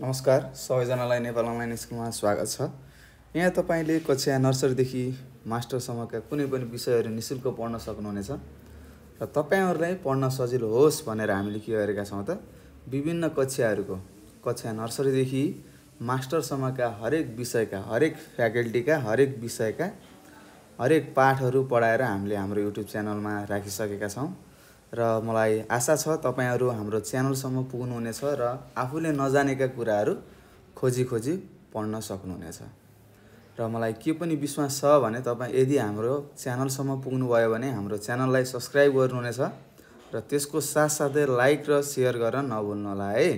नमस्कार सबैजनालाई नेपाल अनलाइन स्कुलमा स्वागत छ यहाँ तपाईँले कक्षा नर्सरीदेखि मास्टरसम्मका कुनै पनि विषयहरू नि शुल्क पढ्न सक्नुहुनेछ र तपाईँहरूलाई पढ्न सजिलो होस् भनेर हामीले के गरेका छौँ त विभिन्न कक्षाहरूको कक्षा नर्सरीदेखि मास्टरसम्मका हरेक विषयका हरेक फ्याकल्टीका हरेक विषयका हरेक पाठहरू पढाएर हामीले हाम्रो युट्युब च्यानलमा राखिसकेका छौँ र मलाई आशा छ तपाईँहरू हाम्रो च्यानलसम्म पुग्नुहुनेछ र आफूले नजानेका कुराहरू खोजी खोजी पढ्न सक्नुहुनेछ र मलाई के पनि विश्वास छ भने तपाईँ यदि हाम्रो च्यानलसम्म पुग्नुभयो भने हाम्रो च्यानललाई सब्सक्राइब गर्नुहुनेछ र त्यसको साथसाथै लाइक र सेयर गर्न नभुल्नुहोला है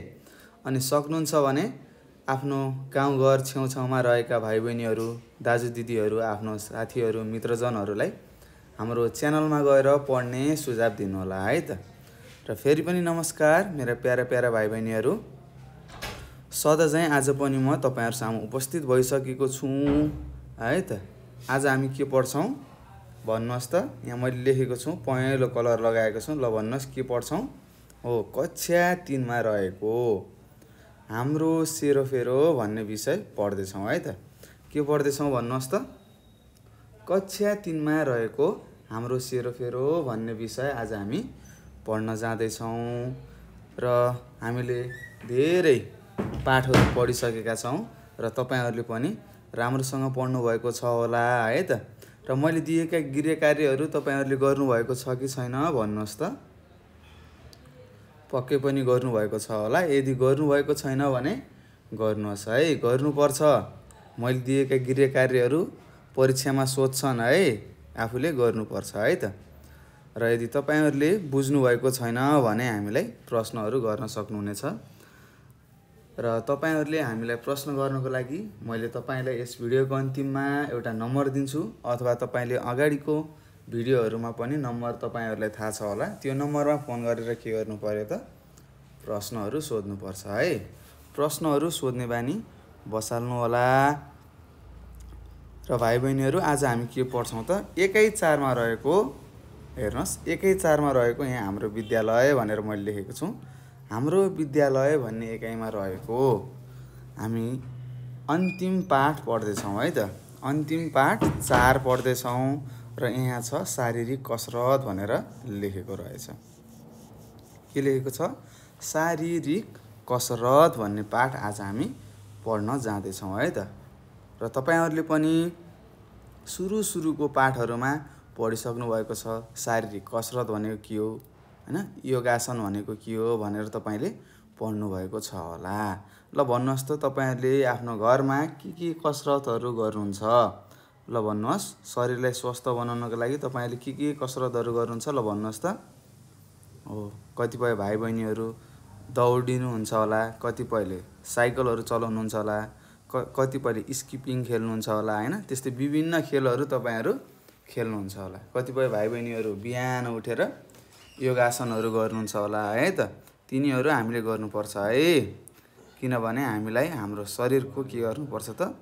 अनि सक्नुहुन्छ भने आफ्नो गाउँघर छेउछाउमा रहेका भाइ बहिनीहरू दाजु दिदीहरू आफ्नो साथीहरू मित्रजनहरूलाई हाम्रो च्यानलमा गएर पढ्ने सुझाव दिनुहोला है त र फेरि पनि नमस्कार मेरा प्यारा प्यारा भाइ बहिनीहरू सदा चाहिँ आज पनि म तपाईँहरू सामु उपस्थित भइसकेको छु है त आज हामी के पढ्छौँ भन्नुहोस् त यहाँ मैले लेखेको छु पहेँलो कलर लगाएको छु ल भन्नुहोस् के पढ्छौँ हो कक्षा तिनमा रहेको हाम्रो सेरोफेरो भन्ने विषय पढ्दैछौँ है त के पढ्दैछौँ भन्नुहोस् त कक्षा तिनमा रहेको हाम्रो सेरोफेरो भन्ने विषय आज हामी पढ्न जाँदैछौँ र हामीले धेरै पाठहरू पढिसकेका छौँ र तपाईँहरूले पनि राम्रोसँग पढ्नुभएको छ होला है त र मैले दिएका गृह कार्यहरू तपाईँहरूले गर्नुभएको छ कि छैन भन्नुहोस् त पक्कै पनि गर्नुभएको छ होला यदि गर्नुभएको छैन भने गर्नुहोस् है गर्नुपर्छ मैले दिएका गृह कार्यहरू परीक्षामा सोध्छन् है आफूले गर्नुपर्छ है त र यदि तपाईँहरूले बुझ्नुभएको छैन भने हामीलाई प्रश्नहरू गर्न सक्नुहुनेछ र तपाईँहरूले हामीलाई प्रश्न गर्नको लागि मैले तपाईँलाई यस भिडियोको अन्तिममा एउटा नम्बर दिन्छु अथवा तपाईँले अगाडिको भिडियोहरूमा पनि नम्बर तपाईँहरूलाई थाहा छ होला त्यो नम्बरमा फोन गरेर के गर्नु पऱ्यो त प्रश्नहरू सोध्नुपर्छ है प्रश्नहरू सोध्ने बानी बसाल्नु होला र भाइ बहिनीहरू आज हामी के पढ्छौँ त एकै चारमा रहेको हेर्नुहोस् एकै चारमा रहेको यहाँ हाम्रो विद्यालय भनेर मैले लेखेको छु हाम्रो विद्यालय भन्ने एकाइमा रहेको हामी अन्तिम पाठ पढ्दैछौँ है त अन्तिम पाठ चार पढ्दैछौँ र यहाँ छ शारीरिक कसरत भनेर लेखेको रहेछ के लेखेको छ शारीरिक कसरत भन्ने पाठ आज हामी पढ्न जाँदैछौँ है त र तपाईँहरूले पनि सुरु सुरुको पाठहरूमा पढिसक्नु भएको छ शारीरिक कसरत भनेको के हो होइन योगासन भनेको के हो भनेर तपाईँले पढ्नुभएको छ होला ल भन्नुहोस् त तपाईँहरूले आफ्नो घरमा के के कसरतहरू गर्नुहुन्छ ल भन्नुहोस् शरीरलाई स्वस्थ बनाउनको लागि तपाईँहरूले के के कसरतहरू गर्नुहुन्छ ल भन्नुहोस् त हो कतिपय भाइ बहिनीहरू दौडिनुहुन्छ होला कतिपयले साइकलहरू चलाउनुहुन्छ होला क कतिपय स्किपिङ खेल्नुहुन्छ होला होइन त्यस्तै विभिन्न खेलहरू तपाईँहरू खेल्नुहुन्छ होला कतिपय भाइ बहिनीहरू बिहान उठेर योगासनहरू गर्नुहुन्छ होला है त तिनीहरू हामीले गर्नुपर्छ है किनभने हामीलाई हाम्रो शरीरको के गर्नुपर्छ त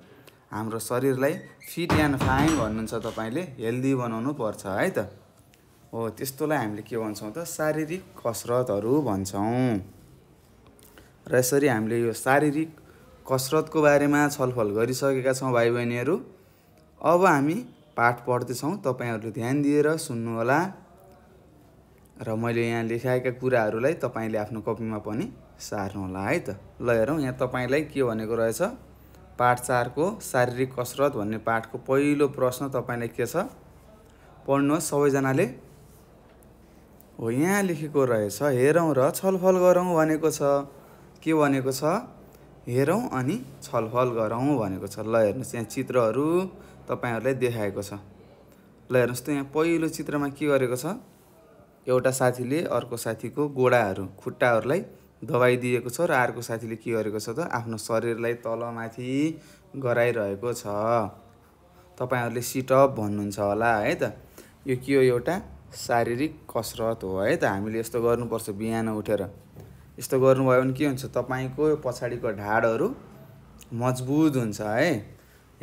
हाम्रो शरीरलाई फिट एन्ड फाइन भन्नुहुन्छ तपाईँले हेल्दी बनाउनु पर्छ है त हो त्यस्तोलाई हामीले के भन्छौँ त शारीरिक कसरतहरू भन्छौँ र यसरी हामीले यो शारीरिक कसरतको बारेमा छलफल गरिसकेका छौँ भाइ बहिनीहरू अब हामी पाठ पढ्दैछौँ तपाईँहरूले ध्यान दिएर सुन्नुहोला र मैले यहाँ लेखाएका कुराहरूलाई तपाईँले आफ्नो कपीमा पनि सार्नुहोला है त ल हेरौँ यहाँ तपाईँलाई के भनेको रहेछ पाठ चारको शारीरिक कसरत भन्ने पाठको पहिलो प्रश्न तपाईँलाई के छ पढ्नुहोस् सबैजनाले हो यहाँ लेखेको रहेछ हेरौँ र छलफल गरौँ भनेको छ के भनेको छ हेरौँ अनि छलफल गरौँ भनेको छ ल हेर्नुहोस् यहाँ चित्रहरू तपाईँहरूलाई देखाएको छ ल हेर्नुहोस् त यहाँ पहिलो चित्रमा के गरेको छ एउटा साथीले अर्को साथीको गोडाहरू खुट्टाहरूलाई दिएको छ र अर्को साथीले के गरेको छ त आफ्नो शरीरलाई तलमाथि गराइरहेको छ तपाईँहरूले सिटअप भन्नुहुन्छ होला है त यो के हो एउटा शारीरिक कसरत हो है त हामीले यस्तो गर्नुपर्छ बिहान उठेर यस्तो गर्नुभयो भने के हुन्छ तपाईँको पछाडिको ढाडहरू मजबुत हुन्छ है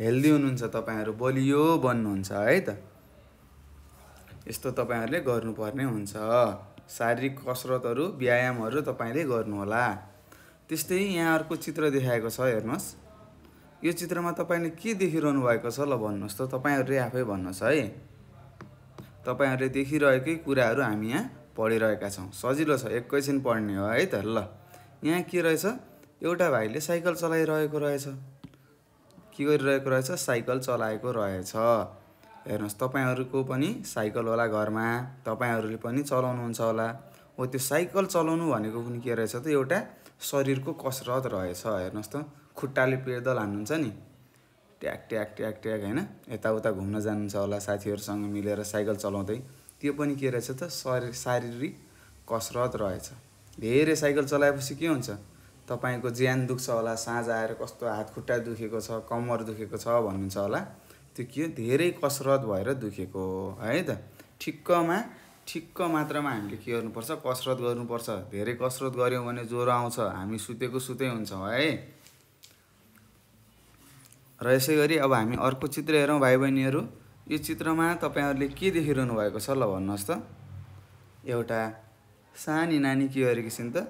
हेल्दी हुनुहुन्छ तपाईँहरू बलियो बन्नुहुन्छ है त यस्तो तपाईँहरूले गर्नुपर्ने हुन्छ शारीरिक कसरतहरू व्यायामहरू तपाईँले गर्नुहोला त्यस्तै यहाँ अर्को चित्र देखाएको छ हेर्नुहोस् यो चित्रमा तपाईँले के देखिरहनु भएको छ ल भन्नुहोस् त तपाईँहरूले आफै भन्नुहोस् है तपाईँहरूले देखिरहेकै कुराहरू हामी यहाँ पढिरहेका छौँ सजिलो छ एकैछिन पढ्ने हो है त ल यहाँ के रहेछ एउटा भाइले साइकल चलाइरहेको रहेछ के गरिरहेको रहेछ साइकल चलाएको रहेछ हेर्नुहोस् तपाईँहरूको पनि साइकल होला घरमा तपाईँहरूले पनि चलाउनुहुन्छ होला हो त्यो साइकल चलाउनु भनेको पनि के रहेछ त एउटा शरीरको कसरत रहेछ हेर्नुहोस् त खुट्टाले पेडल हान्नुहुन्छ नि ट्याक ट्याक ट्याक ट्याक होइन यताउता घुम्न जानुहुन्छ होला साथीहरूसँग मिलेर साइकल चलाउँदै त्यो पनि के रहेछ त शरीर शारीरिक कसरत रहेछ धेरै साइकल चलाएपछि के हुन्छ तपाईँको ज्यान दुख्छ होला साँझ आएर कस्तो हात खुट्टा दुखेको छ कम्मर दुखेको छ भन्नुहुन्छ होला त्यो के धेरै कसरत भएर दुखेको है त ठिक्कमा ठिक्क मात्रामा हामीले के गर्नुपर्छ कसरत गर्नुपर्छ धेरै कसरत गऱ्यौँ भने ज्वरो आउँछ हामी सुतेको सुतै हुन्छौँ है र यसै गरी अब हामी अर्को चित्र हेरौँ भाइ बहिनीहरू यो चित्रमा तपाईँहरूले के देखिरहनु भएको छ ल भन्नुहोस् त एउटा सानी नानी के गरेकी छिन् त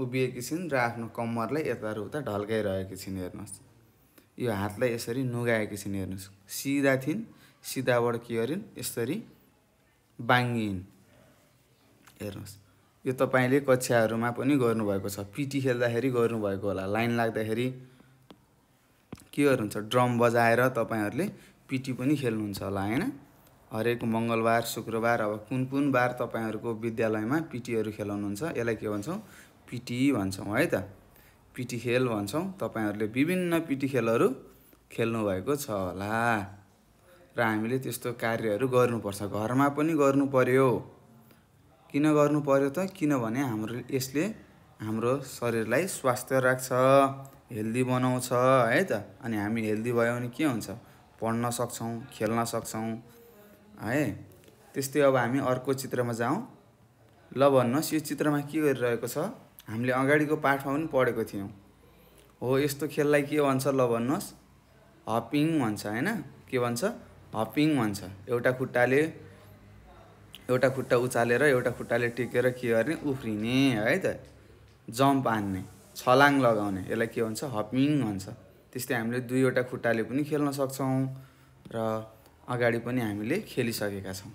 उभिएकी छिन् र आफ्नो कम्मरलाई र उता ढल्काइरहेकी छिन् हेर्नुहोस् यो हातलाई यसरी नुगाएकी छिन् हेर्नुहोस् सिधा थिइन् सिधाबाट के गरिन् यसरी बाङ्गिन् हेर्नुहोस् यो तपाईँले कक्षाहरूमा पनि गर्नुभएको छ पिटी खेल्दाखेरि गर्नुभएको होला लाइन लाग्दाखेरि के गर्नुहुन्छ ड्रम बजाएर तपाईँहरूले पिटी पनि खेल्नुहुन्छ होला होइन हरेक मङ्गलबार शुक्रबार अब कुन कुन बार तपाईँहरूको विद्यालयमा पिटीहरू खेलाउनुहुन्छ यसलाई के भन्छौँ पिटी भन्छौँ है त पिटी खेल भन्छौँ तपाईँहरूले विभिन्न पिटी खेलहरू खेल्नुभएको छ होला र हामीले त्यस्तो कार्यहरू गर्नुपर्छ घरमा पनि गर्नु पऱ्यो किन गर्नु पऱ्यो त किनभने हाम्रो यसले हाम्रो शरीरलाई स्वास्थ्य राख्छ हेल्दी बनाउँछ है त अनि हामी हेल्दी भयो भने के हुन्छ पढ्न सक्छौँ खेल्न सक्छौँ है त्यस्तै अब हामी अर्को चित्रमा जाउँ ल भन्नुहोस् यो चित्रमा के गरिरहेको छ हामीले अगाडिको पाठमा पनि पढेको थियौँ हो यस्तो खेललाई के भन्छ ल भन्नुहोस् हपिङ भन्छ होइन के भन्छ हपिङ भन्छ एउटा खुट्टाले एउटा खुट्टा उचालेर एउटा खुट्टाले टेकेर के गर्ने उफ्रिने है त जम्प हान्ने छलाङ लगाउने यसलाई के भन्छ हपिङ भन्छ त्यस्तै हामीले दुईवटा खुट्टाले पनि खेल्न सक्छौँ र अगाडि पनि हामीले खेलिसकेका छौँ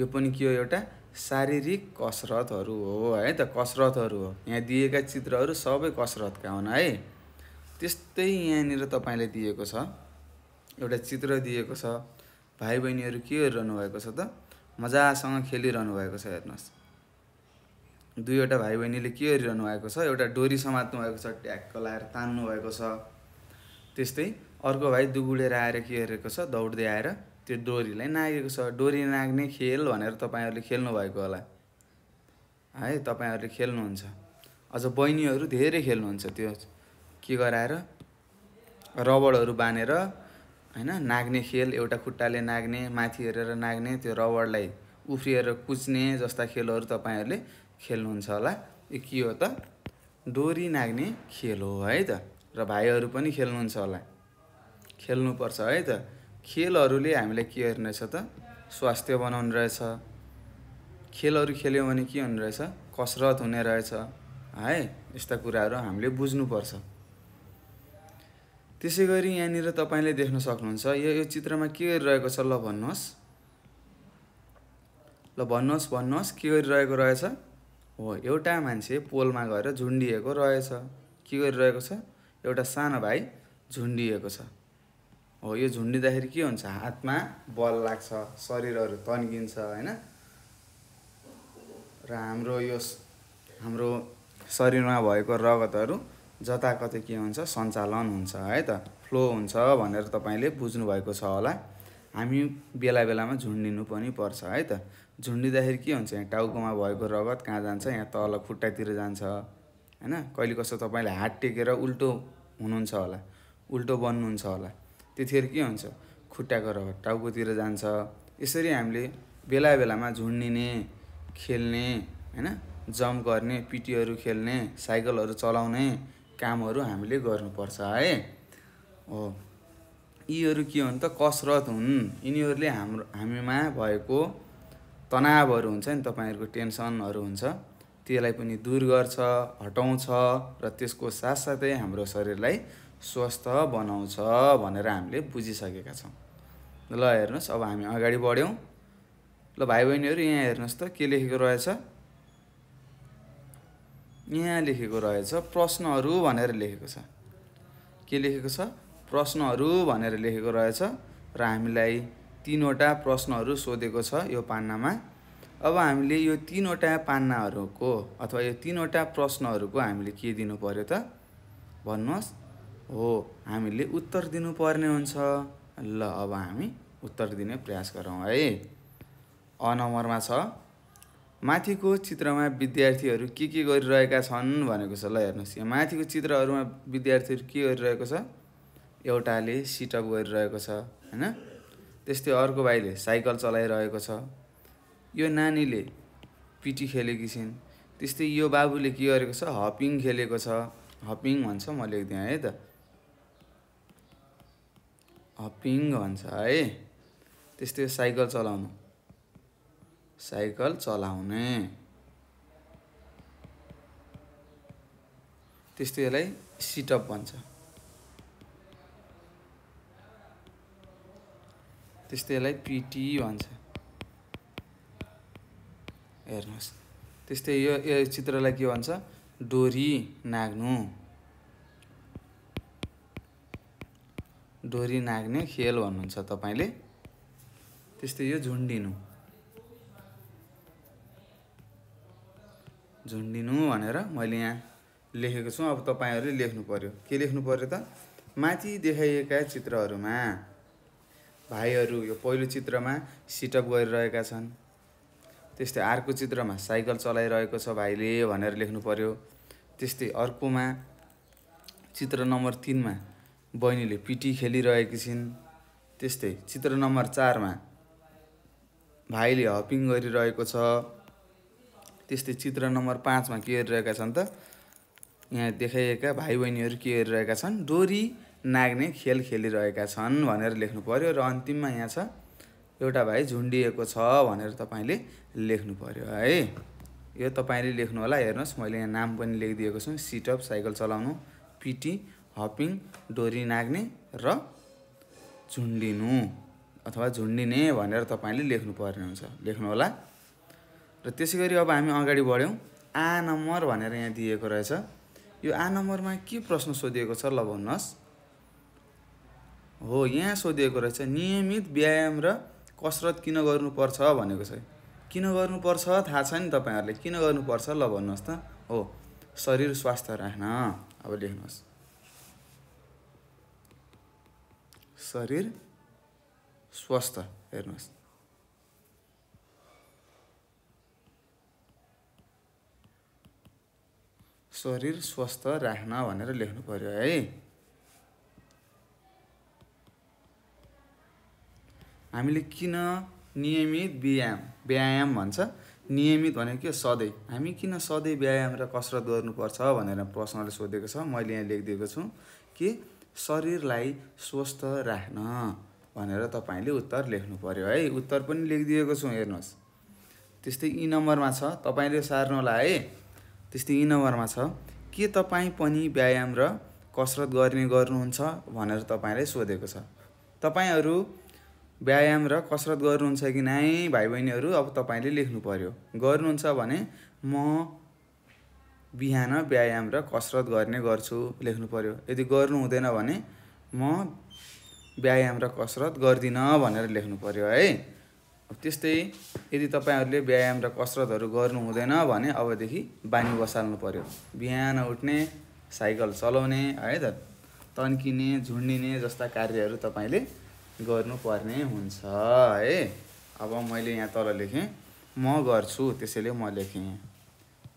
यो पनि के हो एउटा शारीरिक कसरतहरू हो है त कसरतहरू हो यहाँ दिएका चित्रहरू सबै कसरतका हुन् है त्यस्तै यहाँनिर तपाईँले दिएको छ एउटा चित्र दिएको छ भाइ बहिनीहरू के गरिरहनु भएको छ त मजासँग खेलिरहनु भएको छ हेर्नुहोस् दुईवटा भाइ बहिनीले के गरिरहनु भएको छ एउटा डोरी समात्नु भएको छ ट्याक्क लाएर तान्नु भएको छ त्यस्तै अर्को भाइ दुगुडेर आएर के गरेको छ दौड्दै आएर त्यो डोरीलाई नागेको छ डोरी नाग्ने खेल भनेर तपाईँहरूले खेल्नुभएको होला है तपाईँहरूले खेल्नुहुन्छ अझ बहिनीहरू धेरै खेल्नुहुन्छ त्यो के गराएर रबडहरू बाँधेर होइन नाग्ने खेल एउटा खुट्टाले नाग्ने माथि हेरेर नाग्ने त्यो रबडलाई उफ्रिएर कुच्ने जस्ता खेलहरू तपाईँहरूले खेल्नुहुन्छ होला यो के हो त डोरी नाग्ने खेल हो है त र भाइहरू पनि खेल्नुहुन्छ होला खेल्नुपर्छ है त खेलहरूले हामीलाई के रहेछ त स्वास्थ्य बनाउनु रहेछ खेलहरू खेल्यो भने के हुने रहेछ कसरत हुने रहेछ है यस्ता कुराहरू हामीले बुझ्नुपर्छ त्यसै गरी यहाँनिर तपाईँले देख्न सक्नुहुन्छ यो यो चित्रमा के गरिरहेको छ ल भन्नुहोस् ल भन्नुहोस् भन्नुहोस् के गरिरहेको रहेछ हो एउटा मान्छे पोलमा गएर झुन्डिएको रहेछ के गरिरहेको छ एउटा सानो भाइ झुन्डिएको छ हो यो झुन्डिँदाखेरि के हुन्छ हातमा बल लाग्छ शरीरहरू तन्किन्छ होइन र हाम्रो यो हाम्रो शरीरमा भएको रगतहरू जताकतै के हुन्छ सञ्चालन हुन्छ है त फ्लो हुन्छ भनेर तपाईँले बुझ्नुभएको छ होला हामी बेला बेलामा झुन्डिनु पनि पर्छ है त झुन्डिँदाखेरि के हुन्छ यहाँ टाउकोमा भएको रगत कहाँ जान्छ यहाँ तल खुट्टातिर जान्छ होइन कहिले कसो तपाईँले हात टेकेर उल्टो हुनुहुन्छ होला उल्टो बन्नुहुन्छ होला त्यतिखेर के हुन्छ खुट्टाको रगत टाउकोतिर जान्छ यसरी हामीले बेला बेलामा झुन्डिने खेल्ने होइन जम्प गर्ने पिटीहरू खेल्ने साइकलहरू चलाउने कामहरू हामीले गर्नुपर्छ है हो यीहरू के हुन् त कसरत हुन् यिनीहरूले हाम्रो हामीमा भएको तनावहरू हुन्छ नि तपाईँहरूको टेन्सनहरू हुन्छ त्यसलाई पनि दूर गर्छ हटाउँछ र त्यसको साथसाथै हाम्रो शरीरलाई स्वस्थ बनाउँछ भनेर हामीले बुझिसकेका छौँ ल हेर्नुहोस् अब हामी अगाडि बढ्यौँ ल भाइ बहिनीहरू यहाँ हेर्नुहोस् त के लेखेको रहेछ यहाँ लेखेको रहेछ प्रश्नहरू भनेर लेखेको छ के लेखेको छ प्रश्नहरू भनेर लेखेको रहेछ र हामीलाई तिनवटा प्रश्नहरू सोधेको छ यो पान्नामा अब हामीले यो तिनवटा पान्नाहरूको अथवा यो तिनवटा प्रश्नहरूको हामीले के दिनु पर्यो त भन्नुहोस् हो हामीले उत्तर दिनुपर्ने हुन्छ ल अब हामी उत्तर दिने प्रयास गरौँ है अ नम्बरमा छ माथिको चित्रमा विद्यार्थीहरू के के गरिरहेका छन् भनेको छ ल हेर्नुहोस् यहाँ माथिको चित्रहरूमा विद्यार्थीहरू के गरिरहेको छ एउटाले सिटअप गरिरहेको छ होइन त्यस्तै अर्को भाइले साइकल चलाइरहेको छ यो नानीले पिटी खेलेकी छिन् त्यस्तै यो बाबुले के गरेको छ हपिङ खेलेको छ हपिङ भन्छ म लेखिदिएँ है त हपिङ भन्छ है त्यस्तै साइकल चलाउनु साइकल चलाउने त्यस्तै यसलाई सिटअप भन्छ त्यस्तै यसलाई पिटी भन्छ हेर्नुहोस् त्यस्तै यो यो चित्रलाई के भन्छ डोरी नाग्नु डोरी नाग्ने खेल भन्नुहुन्छ तपाईँले त्यस्तै यो झुन्डिनु झुन्डिनु भनेर मैले यहाँ लेखेको छु अब तपाईँहरूले लेख्नु पऱ्यो के लेख्नु पऱ्यो त माथि देखाइएका चित्रहरूमा भाइहरू यो पहिलो चित्रमा सिटअप गरिरहेका छन् त्यस्तै अर्को चित्रमा साइकल चलाइरहेको छ भाइले भनेर लेख्नु पर्यो त्यस्तै अर्कोमा चित्र नम्बर तिनमा बहिनीले पिटी खेलिरहेकी छिन् त्यस्तै चित्र नम्बर चारमा भाइले हपिङ गरिरहेको छ त्यस्तै चित्र नम्बर पाँचमा के गरिरहेका छन् त यहाँ देखाइएका भाइ बहिनीहरू के गरिरहेका छन् डोरी नाग्ने खेल खेलिरहेका छन् भनेर लेख्नु पऱ्यो र अन्तिममा यहाँ छ एउटा भाइ झुन्डिएको छ भनेर तपाईँले लेख्नु पऱ्यो है यो तपाईँले लेख्नु होला हेर्नुहोस् मैले यहाँ नाम पनि लेखिदिएको छु सिटअप साइकल चलाउनु पिटी हपिङ डोरी नाग्ने र झुन्डिनु अथवा झुन्डिने भनेर तपाईँले लेख्नु पर्ने हुन्छ लेख्नु होला र त्यसै गरी अब हामी अगाडि बढ्यौँ आ नम्बर भनेर यहाँ दिएको रहेछ यो आ नम्बरमा के प्रश्न सोधिएको छ ल भन्नुहोस् हो यहाँ सोधिएको रहेछ नियमित व्यायाम र कसरत किन गर्नुपर्छ भनेको छ किन गर्नुपर्छ थाहा छ नि तपाईँहरूले किन गर्नुपर्छ ल भन्नुहोस् त हो शरीर स्वास्थ्य राख्न अब लेख्नुहोस् शरीर स्वस्थ हेर्नुहोस् शरीर स्वस्थ राख्न भनेर लेख्नु पऱ्यो है हामीले किन नियमित व्यायाम व्यायाम भन्छ नियमित भनेको के सधैँ हामी किन सधैँ व्यायाम र कसरत गर्नुपर्छ भनेर प्रश्नले सोधेको छ मैले यहाँ लेखिदिएको छु कि शरीरलाई स्वस्थ राख्न भनेर तपाईँले उत्तर लेख्नु पऱ्यो है उत्तर पनि लेखिदिएको छु हेर्नुहोस् त्यस्तै यी नम्बरमा छ तपाईँले सार्नुहोला है त्यस्तै यी नम्बरमा छ के तपाईँ पनि व्यायाम र कसरत गर्ने गर्नुहुन्छ भनेर तपाईँले सोधेको छ तपाईँहरू व्यायाम र कसरत गर्नुहुन्छ कि नै भाइ बहिनीहरू अब तपाईँले लेख्नु पऱ्यो गर्नुहुन्छ भने म बिहान व्यायाम र कसरत गर्ने गर्छु लेख्नु पऱ्यो यदि गर्नु हुँदैन भने म व्यायाम र कसरत गर्दिनँ भनेर लेख्नु पऱ्यो है त्यस्तै यदि तपाईँहरूले व्यायाम र कसरतहरू गर्नु हुँदैन भने अबदेखि बानी बसाल्नु पऱ्यो बिहान उठ्ने साइकल चलाउने है त तन्किने झुन्डिने जस्ता कार्यहरू तपाईँले गर्नुपर्ने हुन्छ है अब मैले यहाँ तल लेखेँ म गर्छु त्यसैले म लेखेँ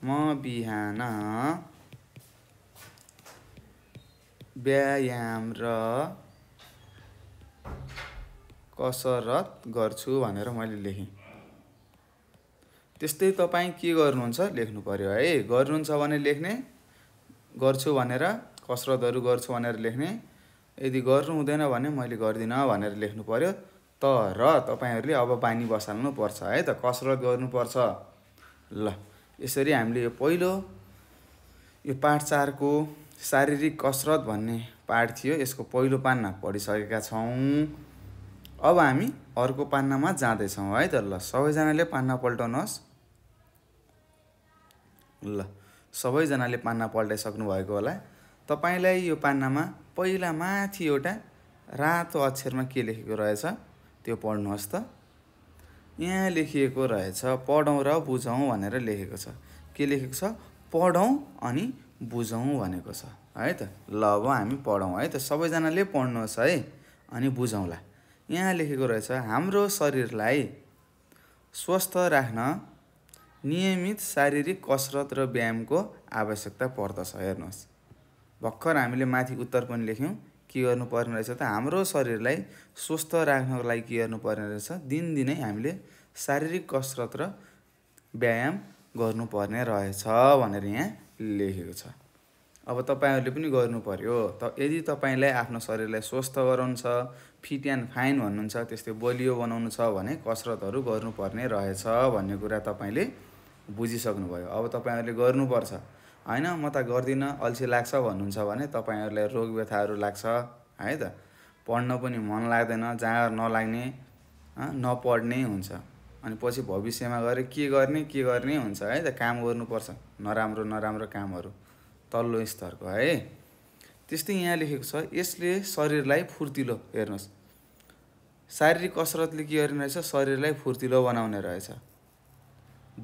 म बिहान व्यायाम र कसरत गर्छु भनेर मैले लेखेँ त्यस्तै तपाईँ के गर्नुहुन्छ लेख्नु पऱ्यो है गर्नुहुन्छ भने लेख्ने गर्छु भनेर कसरतहरू गर्छु भनेर लेख्ने यदि गर्नु हुँदैन भने मैले गर्दिनँ भनेर लेख्नु पऱ्यो तर तपाईँहरूले अब बानी बसाल्नु पर्छ है त कसरत गर्नुपर्छ ल यसरी हामीले यो पहिलो यो पाठ चारको शारीरिक कसरत भन्ने पाठ थियो यसको पहिलो पान्ना पढिसकेका छौँ अब हामी अर्को पान्नामा जाँदैछौँ है त ल सबैजनाले पान्ना पल्टाउनुहोस् ल सबैजनाले पान्ना पल्टाइसक्नु भएको होला तपाईँलाई यो पान्नामा पहिला माथि एउटा रातो अक्षरमा के लेखेको रहेछ त्यो पढ्नुहोस् त यहाँ लेखिएको रहेछ पढौँ र बुझौँ भनेर लेखेको छ के लेखेको छ पढौँ अनि बुझौँ भनेको छ है त ल अब हामी पढौँ है त सबैजनाले पढ्नुहोस् है अनि बुझौँला यहाँ लेखेको रहेछ हाम्रो शरीरलाई स्वस्थ राख्न नियमित शारीरिक कसरत र व्यायामको आवश्यकता पर्दछ हेर्नुहोस् भर्खर हामीले माथि उत्तर पनि लेख्यौँ के गर्नु पर्ने रहेछ त हाम्रो शरीरलाई स्वस्थ राख्नको लागि के गर्नुपर्ने रहेछ दिनदिनै हामीले शारीरिक कसरत र व्यायाम गर्नुपर्ने रहेछ भनेर यहाँ लेखेको छ अब तपाईँहरूले पनि गर्नु पऱ्यो त यदि तपाईँलाई आफ्नो शरीरलाई स्वस्थ गराउनु छ फिट एन्ड फाइन भन्नुहुन्छ त्यस्तै बलियो बनाउनु छ भने कसरतहरू गर्नुपर्ने रहेछ भन्ने कुरा तपाईँले बुझिसक्नुभयो अब तपाईँहरूले गर्नुपर्छ होइन म त गर्दिनँ अल्छी लाग्छ भन्नुहुन्छ भने तपाईँहरूलाई रोग व्यथाहरू लाग्छ है त पढ्न पनि मन लाग्दैन जहाँ नलाग्ने नपढ्ने हुन्छ अनि पछि भविष्यमा गएर के गर्ने के गर्ने हुन्छ है त काम गर्नुपर्छ नराम्रो नराम्रो कामहरू तल्लो स्तरको है त्यस्तै यहाँ लेखेको छ यसले शरीरलाई फुर्तिलो हेर्नुहोस् शारीरिक कसरतले के गर्ने रहेछ शरीरलाई फुर्तिलो बनाउने रहेछ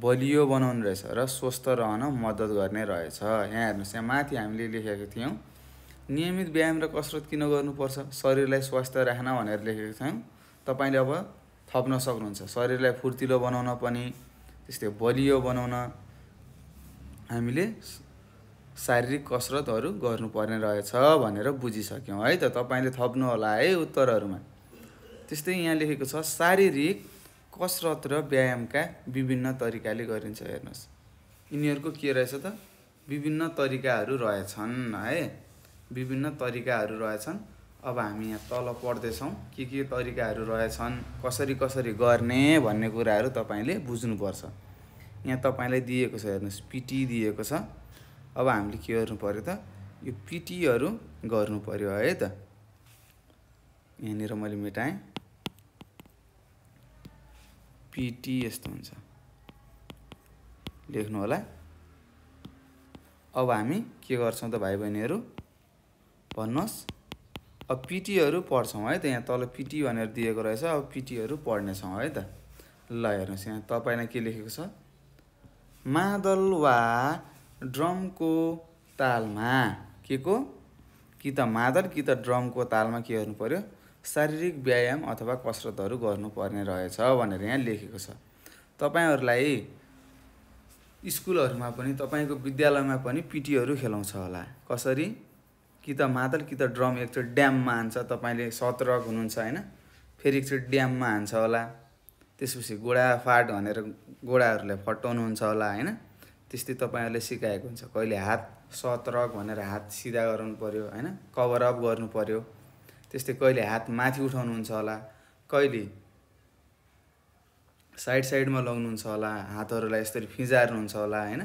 बलियो बनाउने रहेछ र स्वस्थ रहन मद्दत गर्ने रहेछ यहाँ हेर्नुहोस् यहाँ माथि हामीले लेखेको थियौँ नियमित व्यायाम र कसरत किन गर्नुपर्छ शरीरलाई स्वस्थ राख्न भनेर लेखेको थियौँ तपाईँले अब थप्न सक्नुहुन्छ शरीरलाई फुर्तिलो बनाउन पनि त्यस्तै बलियो बनाउन हामीले शारीरिक कसरतहरू गर्नुपर्ने रहेछ भनेर बुझिसक्यौँ है त तपाईँले थप्नु होला है उत्तरहरूमा त्यस्तै यहाँ लेखेको छ शारीरिक कसरत र व्यायामका विभिन्न तरिकाले गरिन्छ हेर्नुहोस् यिनीहरूको के रहेछ त विभिन्न तरिकाहरू रहेछन् है विभिन्न तरिकाहरू रहेछन् अब हामी यहाँ तल पढ्दैछौँ के के तरिकाहरू रहेछन् कसरी कसरी गर्ने भन्ने कुराहरू तपाईँले बुझ्नुपर्छ यहाँ तपाईँलाई दिएको छ हेर्नुहोस् पिटी दिएको छ अब हामीले के गर्नु पऱ्यो त यो पिटीहरू गर्नु पऱ्यो है त यहाँनिर मैले मेटाएँ पिटी यस्तो हुन्छ लेख्नु होला अब हामी के गर्छौँ त भाइ बहिनीहरू भन्नुहोस् अब पिटीहरू पढ्छौँ है त यहाँ तल पिटी भनेर दिएको रहेछ अब पिटीहरू पढ्नेछौँ है त ल हेर्नुहोस् यहाँ तपाईँलाई के लेखेको छ मादल वा ड्रमको तालमा के को कि त मादल कि त ड्रमको तालमा के हेर्नु पऱ्यो शारीरिक व्यायाम अथवा कसरतहरू गर्नुपर्ने रहेछ भनेर यहाँ लेखेको छ तपाईँहरूलाई स्कुलहरूमा पनि तपाईँको विद्यालयमा पनि पिटीहरू खेलाउँछ होला कसरी कि त मादल कि त ड्रम एकचोटि ड्याममा हान्छ तपाईँले सतरक हुनुहुन्छ होइन फेरि एकचोटि ड्याममा हान्छ होला त्यसपछि गोडा फाट भनेर गोडाहरूले फटाउनुहुन्छ होला होइन त्यस्तै तपाईँहरूले सिकाएको हुन्छ कहिले हात सतरक भनेर हात सिधा गर्नु पऱ्यो होइन कभरअप गर्नु पऱ्यो त्यस्तै कहिले हात माथि उठाउनुहुन्छ होला कहिले साइड साइडमा लगाउनुहुन्छ होला हातहरूलाई यसरी फिजार्नुहुन्छ होला होइन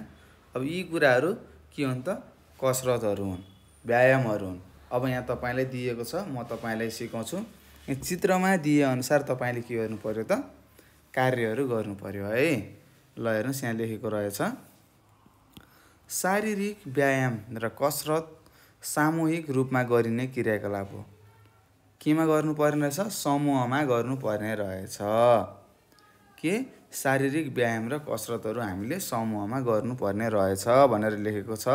अब यी कुराहरू के हुन् त कसरतहरू हुन् व्यायामहरू हुन् अब यहाँ तपाईँलाई दिएको छ म तपाईँलाई सिकाउँछु यहाँ चित्रमा दिएअनुसार तपाईँले के गर्नु पऱ्यो त कार्यहरू गर्नु पऱ्यो है ल हेर्नुहोस् यहाँ लेखेको रहेछ शारीरिक व्यायाम र कसरत सामूहिक रूपमा गरिने क्रियाकलाप हो केमा गर्नुपर्ने रहेछ समूहमा गर्नुपर्ने रहेछ के शारीरिक व्यायाम र कसरतहरू हामीले समूहमा गर्नुपर्ने रहेछ भनेर लेखेको छ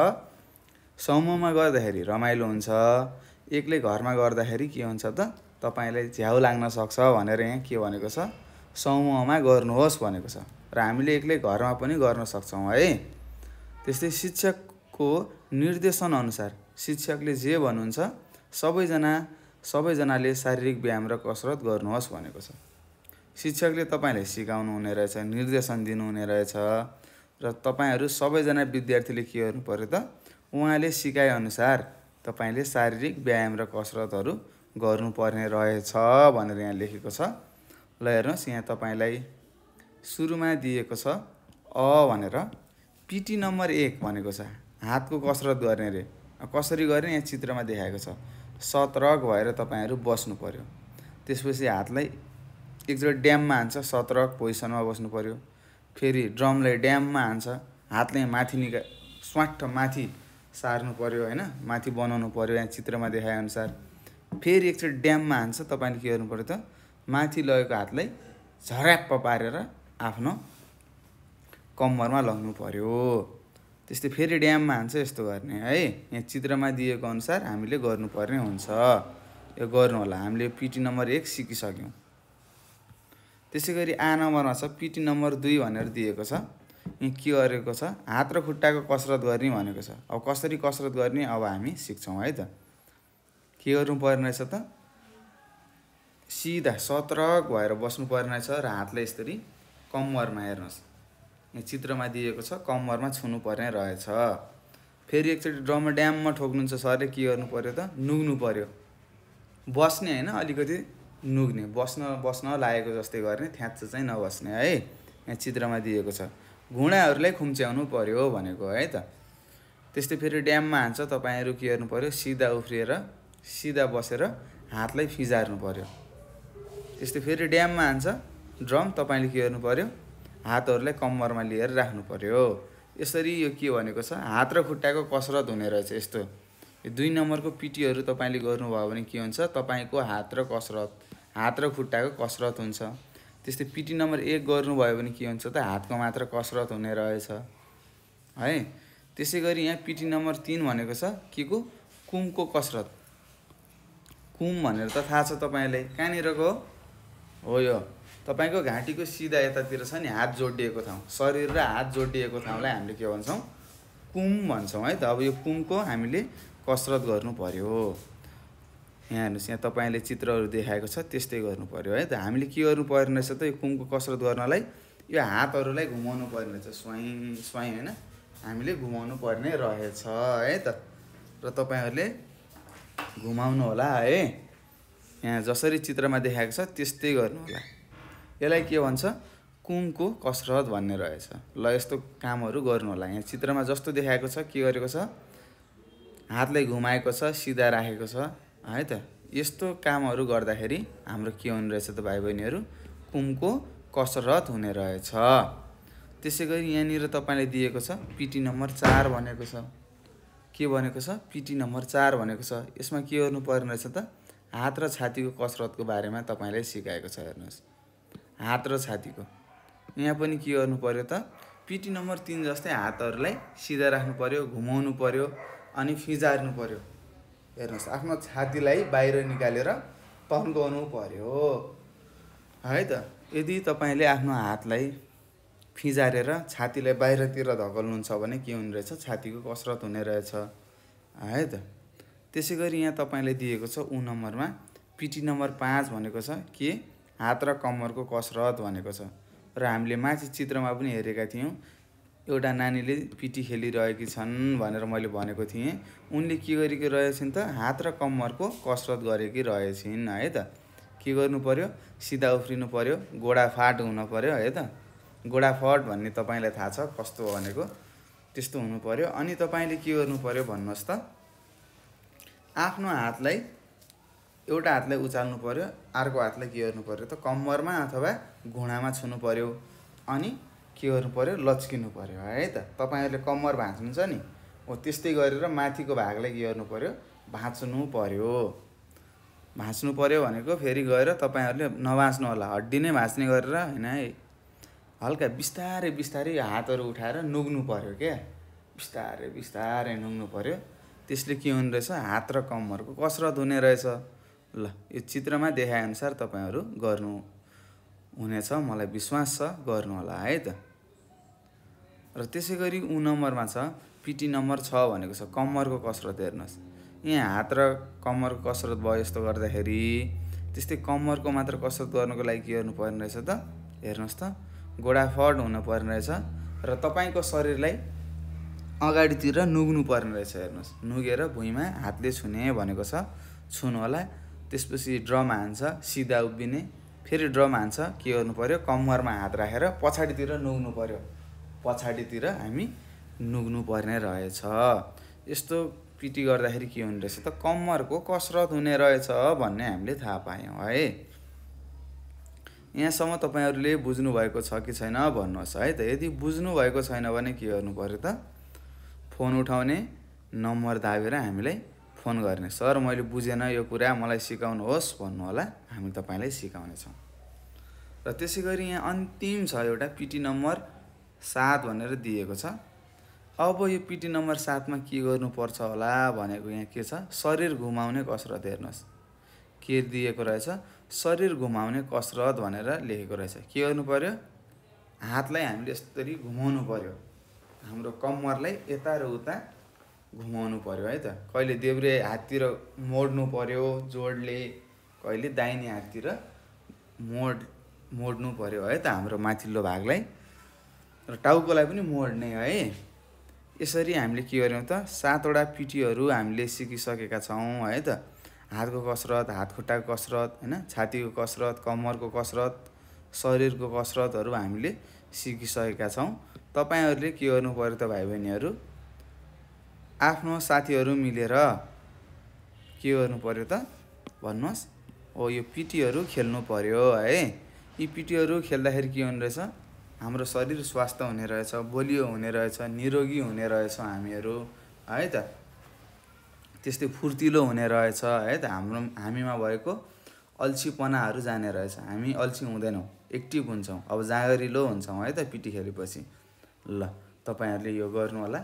समूहमा गर्दाखेरि रमाइलो हुन्छ एक्लै घरमा गर्दाखेरि के हुन्छ त तपाईँलाई झ्याउ लाग्न सक्छ भनेर यहाँ के भनेको छ समूहमा गर्नुहोस् भनेको छ र हामीले एक्लै घरमा पनि गर्न सक्छौँ है त्यस्तै शिक्षकको निर्देशन अनुसार शिक्षकले जे भन्नुहुन्छ सबैजना सबैजनाले शारीरिक व्यायाम र कसरत गर्नुहोस् भनेको छ शिक्षकले तपाईँलाई हुने रहेछ निर्देशन दिनुहुने रहेछ र तपाईँहरू सबैजना विद्यार्थीले के गर्नु पऱ्यो त उहाँले सिकाएअनुसार तपाईँले शारीरिक व्यायाम र कसरतहरू गर्नुपर्ने रहेछ भनेर यहाँ लेखेको छ ल हेर्नुहोस् यहाँ तपाईँलाई सुरुमा दिएको छ अ भनेर पिटी नम्बर एक भनेको छ हातको कसरत गर्ने रे कसरी गर्ने यहाँ चित्रमा देखाएको छ सतर्क भएर तपाईँहरू बस्नु पऱ्यो त्यसपछि हातलाई एकचोटि ड्याममा हान्छ सतरक पोजिसनमा बस्नु पऱ्यो फेरि ड्रमलाई ड्याममा हान्छ हातले माथि निका स्वाट्ठ माथि सार्नु पऱ्यो होइन माथि बनाउनु पऱ्यो यहाँ चित्रमा देखाएअनुसार फेरि एकचोटि ड्याममा हान्छ तपाईँले के गर्नु पऱ्यो त माथि लगेको हातलाई झर्याप्प पारेर आफ्नो कम्मरमा लग्नु पऱ्यो त्यस्तै फेरि ड्याममा हान्छ यस्तो गर्ने है यहाँ चित्रमा दिएको अनुसार हामीले गर्नुपर्ने हुन्छ यो गर्नु होला हामीले पिटी नम्बर एक सिकिसक्यौँ त्यसै गरी आ नम्बरमा छ पिटी नम्बर दुई भनेर दिएको छ यहाँ के गरेको छ हात र खुट्टाको कसरत गर्ने भनेको छ अब कसरी कसरत गर्ने अब हामी सिक्छौँ है त के गर्नु पर्ने रहेछ त सिधा सतर्क भएर बस्नु पर्ने रहेछ र हातलाई यसरी कम्मरमा हेर्नुहोस् चित्रमा दिएको छ कम्मरमा छुनु पर्ने रहेछ फेरि एकचोटि ड्रम ड्याममा ठोक्नुहुन्छ सरले के गर्नु पऱ्यो त नुग्नु पऱ्यो बस्ने होइन अलिकति नुग्ने बस्न बस्न लागेको जस्तै गर्ने थ्याच्च चाहिँ नबस्ने है यहाँ चित्रमा दिएको छ घुँडाहरूलाई खुम्च्याउनु पर्यो भनेको है त त्यस्तै फेरि ड्याममा हान्छ तपाईँहरू के गर्नु पऱ्यो सिधा उफ्रिएर सिधा बसेर हातलाई फिजार्नु पऱ्यो त्यस्तै फेरि ड्याममा हान्छ ड्रम तपाईँले के गर्नु पऱ्यो हातहरूलाई कम्मरमा लिएर राख्नु पऱ्यो यसरी यो के भनेको छ हात र खुट्टाको कसरत हुने रहेछ यस्तो यो दुई नम्बरको पिटीहरू तपाईँले गर्नुभयो भने के हुन्छ तपाईँको हात र कसरत हात र खुट्टाको कसरत हुन्छ त्यस्तै पिटी नम्बर एक गर्नुभयो भने के हुन्छ त हातको मात्र कसरत हुने रहेछ है त्यसै गरी यहाँ पिटी नम्बर तिन भनेको छ के को कुमको कसरत कुम भनेर त थाहा छ तपाईँलाई कहाँनिरको हो यो तपाईँको घाँटीको सिधा यतातिर छ नि हात जोडिएको ठाउँ शरीर र हात जोडिएको ठाउँलाई हामीले के भन्छौँ कुम भन्छौँ है त अब यो कुमको हामीले कसरत गर्नु पऱ्यो यहाँ हेर्नुहोस् यहाँ तपाईँले चित्रहरू देखाएको छ त्यस्तै गर्नु पऱ्यो है त हामीले के गर्नु पर्ने रहेछ त यो कुमको कसरत गर्नलाई यो हातहरूलाई घुमाउनु पर्ने रहेछ स्वाइँ स्वाइँ होइन हामीले घुमाउनु पर्ने रहेछ है त र तपाईँहरूले घुमाउनु होला है यहाँ जसरी चित्रमा देखाएको छ त्यस्तै गर्नु होला यसलाई के भन्छ कुमको कसरत भन्ने रहेछ ल यस्तो कामहरू गर्नु होला यहाँ चित्रमा जस्तो देखाएको छ के गरेको छ हातले घुमाएको छ सिधा राखेको छ है त यस्तो कामहरू गर्दाखेरि हाम्रो के हुने रहेछ त भाइ बहिनीहरू कुमको कसरत हुने रहेछ त्यसै गरी यहाँनिर तपाईँले दिएको छ पिटी नम्बर चार भनेको छ के भनेको छ पिटी नम्बर चार भनेको छ यसमा के गर्नु पर्ने रहेछ त हात र छातीको कसरतको बारेमा तपाईँले सिकाएको छ हेर्नुहोस् हात र छातीको यहाँ पनि के गर्नु पऱ्यो त पिटी नम्बर तिन जस्तै हातहरूलाई सिधा राख्नु पऱ्यो घुमाउनु पऱ्यो अनि फिजार्नु पऱ्यो हेर्नुहोस् आफ्नो छातीलाई बाहिर निकालेर तन्काउनु पऱ्यो है त यदि तपाईँले आफ्नो हातलाई फिजारेर छातीलाई बाहिरतिर धकल्नुहुन्छ भने के हुने रहेछ छातीको कसरत हुने रहेछ है त त्यसै गरी यहाँ तपाईँले दिएको छ ऊ नम्बरमा पिटी नम्बर पाँच भनेको छ के हात र कम्मरको कसरत भनेको छ र हामीले माथि चित्रमा पनि हेरेका थियौँ एउटा नानीले पिटी खेलिरहेकी छन् भनेर मैले भनेको थिएँ उनले के गरेकी रहेछन् त हात र कम्मरको कसरत गरेकी रहेछन् है त के गर्नु पऱ्यो सिधा उफ्रिनु पर्यो गोडा फाट हुन पऱ्यो है त गोडा फाट भन्ने तपाईँलाई थाहा छ कस्तो भनेको त्यस्तो हुनु पऱ्यो अनि तपाईँले के गर्नु पऱ्यो भन्नुहोस् त आफ्नो हातलाई एउटा हातलाई उचाल्नु पऱ्यो अर्को हातलाई के गर्नु पऱ्यो त कम्मरमा अथवा घुँडामा छुनु पऱ्यो अनि के गर्नु पऱ्यो लच्किनु पऱ्यो है त तपाईँहरूले कम्मर भाँच्नुहुन्छ नि हो त्यस्तै गरेर माथिको भागलाई के गर्नु पऱ्यो भाँच्नु पऱ्यो भाँच्नु पऱ्यो भनेको फेरि गएर तपाईँहरूले नभाँच्नु होला हड्डी नै भाँच्ने गरेर होइन है हल्का बिस्तारै बिस्तारै हातहरू उठाएर नुग्नु पऱ्यो क्या बिस्तारै बिस्तारै नुग्नु पऱ्यो त्यसले के हुने रहेछ हात र कम्मरको कसरत हुने रहेछ ल यो चित्रमा देखाएअनुसार तपाईँहरू गर्नु हुनेछ मलाई विश्वास छ गर्नु होला है त र त्यसै गरी ऊ नम्बरमा छ पिटी नम्बर छ भनेको छ कम्मरको कसरत हेर्नुहोस् यहाँ हात र कम्मरको कसरत भयो यस्तो गर्दाखेरि त्यस्तै कम्मरको मात्र कसरत गर्नुको लागि के गर्नु पर्ने रहेछ त हेर्नुहोस् त गोडा हुनु पर्ने रहेछ र तपाईँको शरीरलाई अगाडितिर नुग्नु पर्ने रहेछ हेर्नुहोस् नुगेर भुइँमा हातले छुने भनेको छ छुनु होला त्यसपछि ड्रम हान्छ सिधा उभिने फेरि ड्रम हान्छ के गर्नु पऱ्यो कम्मरमा हात राखेर पछाडितिर नुग्नु पऱ्यो पछाडितिर हामी नुग्नु पर्ने रहेछ यस्तो पिटी गर्दाखेरि के हुने रहेछ त कम्मरको कसरत हुने रहेछ भन्ने हामीले थाहा पायौँ है यहाँसम्म तपाईँहरूले बुझ्नुभएको छ कि छैन भन्नुहोस् है त यदि बुझ्नुभएको छैन भने के गर्नु पऱ्यो त फोन उठाउने नम्बर दाबेर हामीलाई फोन गर्ने सर मैले बुझेन यो कुरा मलाई सिकाउनुहोस् भन्नुहोला हामी तपाईँलाई सिकाउनेछौँ र त्यसै गरी यहाँ अन्तिम छ एउटा पिटी नम्बर सात भनेर दिएको छ अब यो पिटी नम्बर सातमा के गर्नुपर्छ होला भनेको यहाँ के छ शरीर घुमाउने कसरत हेर्नुहोस् के दिएको रहेछ शरीर घुमाउने कसरत भनेर लेखेको रहेछ के गर्नु पऱ्यो हातलाई हामीले यसरी घुमाउनु पऱ्यो हाम्रो कम्मरलाई यता र उता घुमाउनु पऱ्यो है त कहिले देब्रे हाततिर मोड्नु पऱ्यो जोडले कहिले दाहिने हाततिर मोड मोड्नु पऱ्यो है त हाम्रो माथिल्लो भागलाई र टाउकोलाई पनि मोड्ने है यसरी हामीले के गर्यौँ त सातवटा पिटीहरू हामीले सिकिसकेका छौँ है त हातको कसरत हात खुट्टाको कसरत होइन छातीको कसरत कम्मरको कसरत शरीरको कसरतहरू हामीले सिकिसकेका छौँ तपाईँहरूले के गर्नु पऱ्यो त भाइ बहिनीहरू आफ्नो साथीहरू मिलेर के गर्नु पर्यो त भन्नुहोस् हो यो पिटीहरू खेल्नु पर्यो है यी पिटीहरू खेल्दाखेरि के हुने रहेछ हाम्रो शरीर स्वास्थ्य हुने रहेछ बलियो हुने रहेछ निरोगी हुने रहेछ हामीहरू है त त्यस्तै फुर्तिलो हुने रहेछ है त हाम्रो हामीमा भएको अल्छीपनाहरू जाने रहेछ हामी अल्छी हुँदैनौँ एक्टिभ हुन्छौँ अब जाँगरिलो हुन्छौँ है त पिटी खेलेपछि ल तपाईँहरूले यो गर्नु होला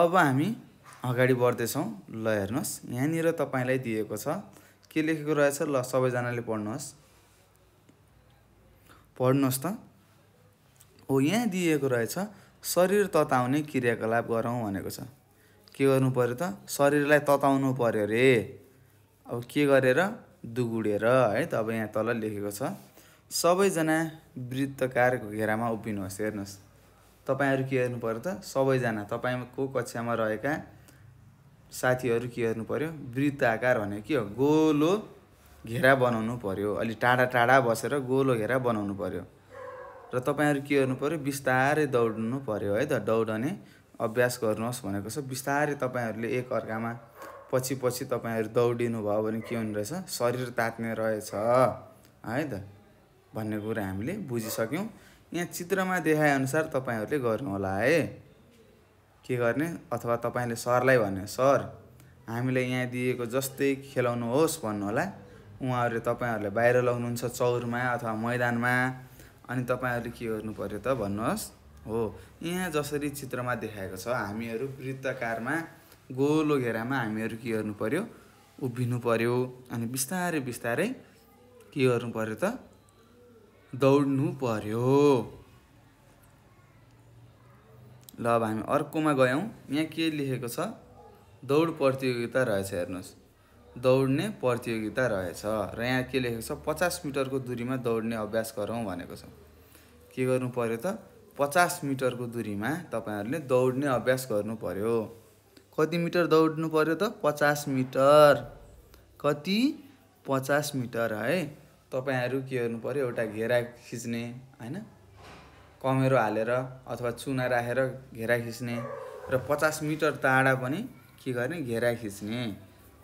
अब हामी अगाडि बढ्दैछौँ ल हेर्नुहोस् यहाँनिर तपाईँलाई दिएको छ के लेखेको रहेछ ल सबैजनाले पढ्नुहोस् पढ्नुहोस् त हो यहाँ दिएको रहेछ शरीर तताउने क्रियाकलाप गरौँ भनेको छ के गर्नु पऱ्यो त शरीरलाई तताउनु पऱ्यो अरे अब के गरेर दुगुडेर है त अब यहाँ तल लेखेको छ सबैजना वृत्तकारको घेरामा उभिनुहोस् हेर्नुहोस् तपाईँहरू के हेर्नु पऱ्यो त सबैजना तपाईँको कक्षामा रहेका साथीहरू के हेर्नु पऱ्यो वृत्त आकार भनेको के हो गोलो घेरा बनाउनु पऱ्यो अलि टाढा टाढा बसेर गोलो घेरा बनाउनु पऱ्यो र तपाईँहरू के गर्नु पऱ्यो बिस्तारै दौड्नु पऱ्यो है त दौडने अभ्यास गर्नुहोस् भनेको छ बिस्तारै तपाईँहरूले एकअर्कामा पछि पछि तपाईँहरू दौडिनु भयो भने के हुने रहेछ शरीर तात्ने रहेछ है त भन्ने कुरा हामीले बुझिसक्यौँ यहाँ चित्रमा देखाएअनुसार तपाईँहरूले गर्नुहोला है के गर्ने अथवा तपाईँले सरलाई भन्यो सर हामीलाई यहाँ दिएको जस्तै खेलाउनुहोस् भन्नुहोला उहाँहरूले तपाईँहरूलाई बाहिर लगाउनुहुन्छ चौरमा अथवा मैदानमा अनि तपाईँहरूले के गर्नु पऱ्यो त भन्नुहोस् हो यहाँ जसरी चित्रमा देखाएको छ हामीहरू वृत्तकारमा गोलो घेरामा हामीहरू के गर्नु पऱ्यो उभिनु पऱ्यो अनि बिस्तारै बिस्तारै के गर्नु पऱ्यो त दौड्नु पर्यो ल अब हामी अर्कोमा गयौँ यहाँ के लेखेको छ दौड प्रतियोगिता रहेछ हेर्नुहोस् दौड्ने प्रतियोगिता रहेछ र यहाँ के लेखेको छ पचास मिटरको दुरीमा दौड्ने अभ्यास गरौँ भनेको छ के गर्नु पर्यो त पचास मिटरको दुरीमा तपाईँहरूले दौड्ने अभ्यास गर्नु पऱ्यो कति मिटर दौड्नु पर्यो त पचास मिटर कति पचास मिटर है तपाईँहरू के गर्नु पऱ्यो एउटा घेरा खिच्ने होइन कमेरो हालेर अथवा चुना राखेर घेरा खिच्ने र पचास मिटर टाढा पनि के गर्ने घेरा खिच्ने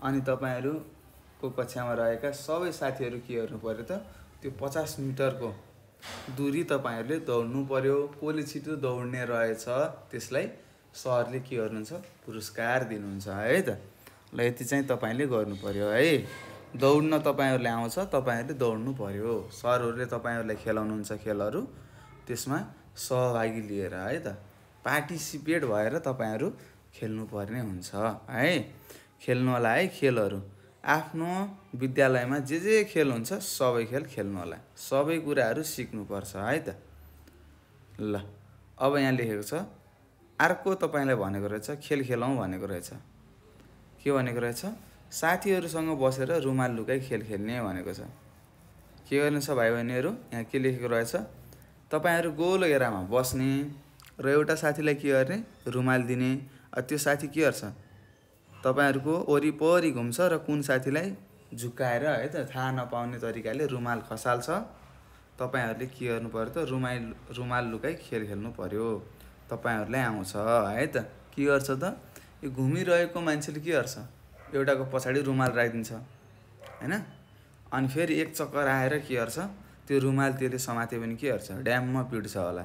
अनि तपाईँहरूको कक्षामा रहेका सबै साथीहरू के गर्नु पऱ्यो त त्यो पचास मिटरको दुरी तपाईँहरूले दौड्नु पऱ्यो कसले छिटो दौड्ने रहेछ त्यसलाई सरले के गर्नुहुन्छ पुरस्कार दिनुहुन्छ है त ल यति चाहिँ तपाईँले गर्नु पऱ्यो है दौड्न तपाईँहरूले आउँछ तपाईँहरूले दौड्नु पऱ्यो सरहरूले तपाईँहरूलाई खेलाउनुहुन्छ खेलहरू त्यसमा सहभागी लिएर है त पार्टिसिपेट भएर तपाईँहरू खेल्नुपर्ने हुन्छ है खेल्नु होला है खेलहरू आफ्नो विद्यालयमा जे जे खेल हुन्छ सबै खेल खेल्नु होला सबै कुराहरू सिक्नुपर्छ है त ल अब यहाँ लेखेको छ अर्को तपाईँलाई भनेको रहेछ खेल खेलाउँ भनेको रहेछ के भनेको रहेछ साथीहरूसँग बसेर रुमाल लुकाइ खेल खेल्ने भनेको छ के छ भाइ बहिनीहरू यहाँ के लेखेको रहेछ तपाईँहरू गोलो घेरामा बस्ने र एउटा साथीलाई के गर्ने रुमाल दिने त्यो साथी के गर्छ तपाईँहरूको वरिपरि घुम्छ र कुन साथीलाई झुकाएर है त थाहा नपाउने तरिकाले रुमाल खसाल्छ तपाईँहरूले के गर्नु पऱ्यो त रुमाइ रुमाल लुकाइ खेल खेल्नु पऱ्यो तपाईँहरूलाई आउँछ है त के गर्छ त यो घुमिरहेको मान्छेले के गर्छ एउटाको पछाडि रुमाल राखिदिन्छ होइन अनि फेरि एक चक्कर आएर के गर्छ त्यो रुमाल त्यसले समात्यो भने के गर्छ ड्याममा पिट्छ होला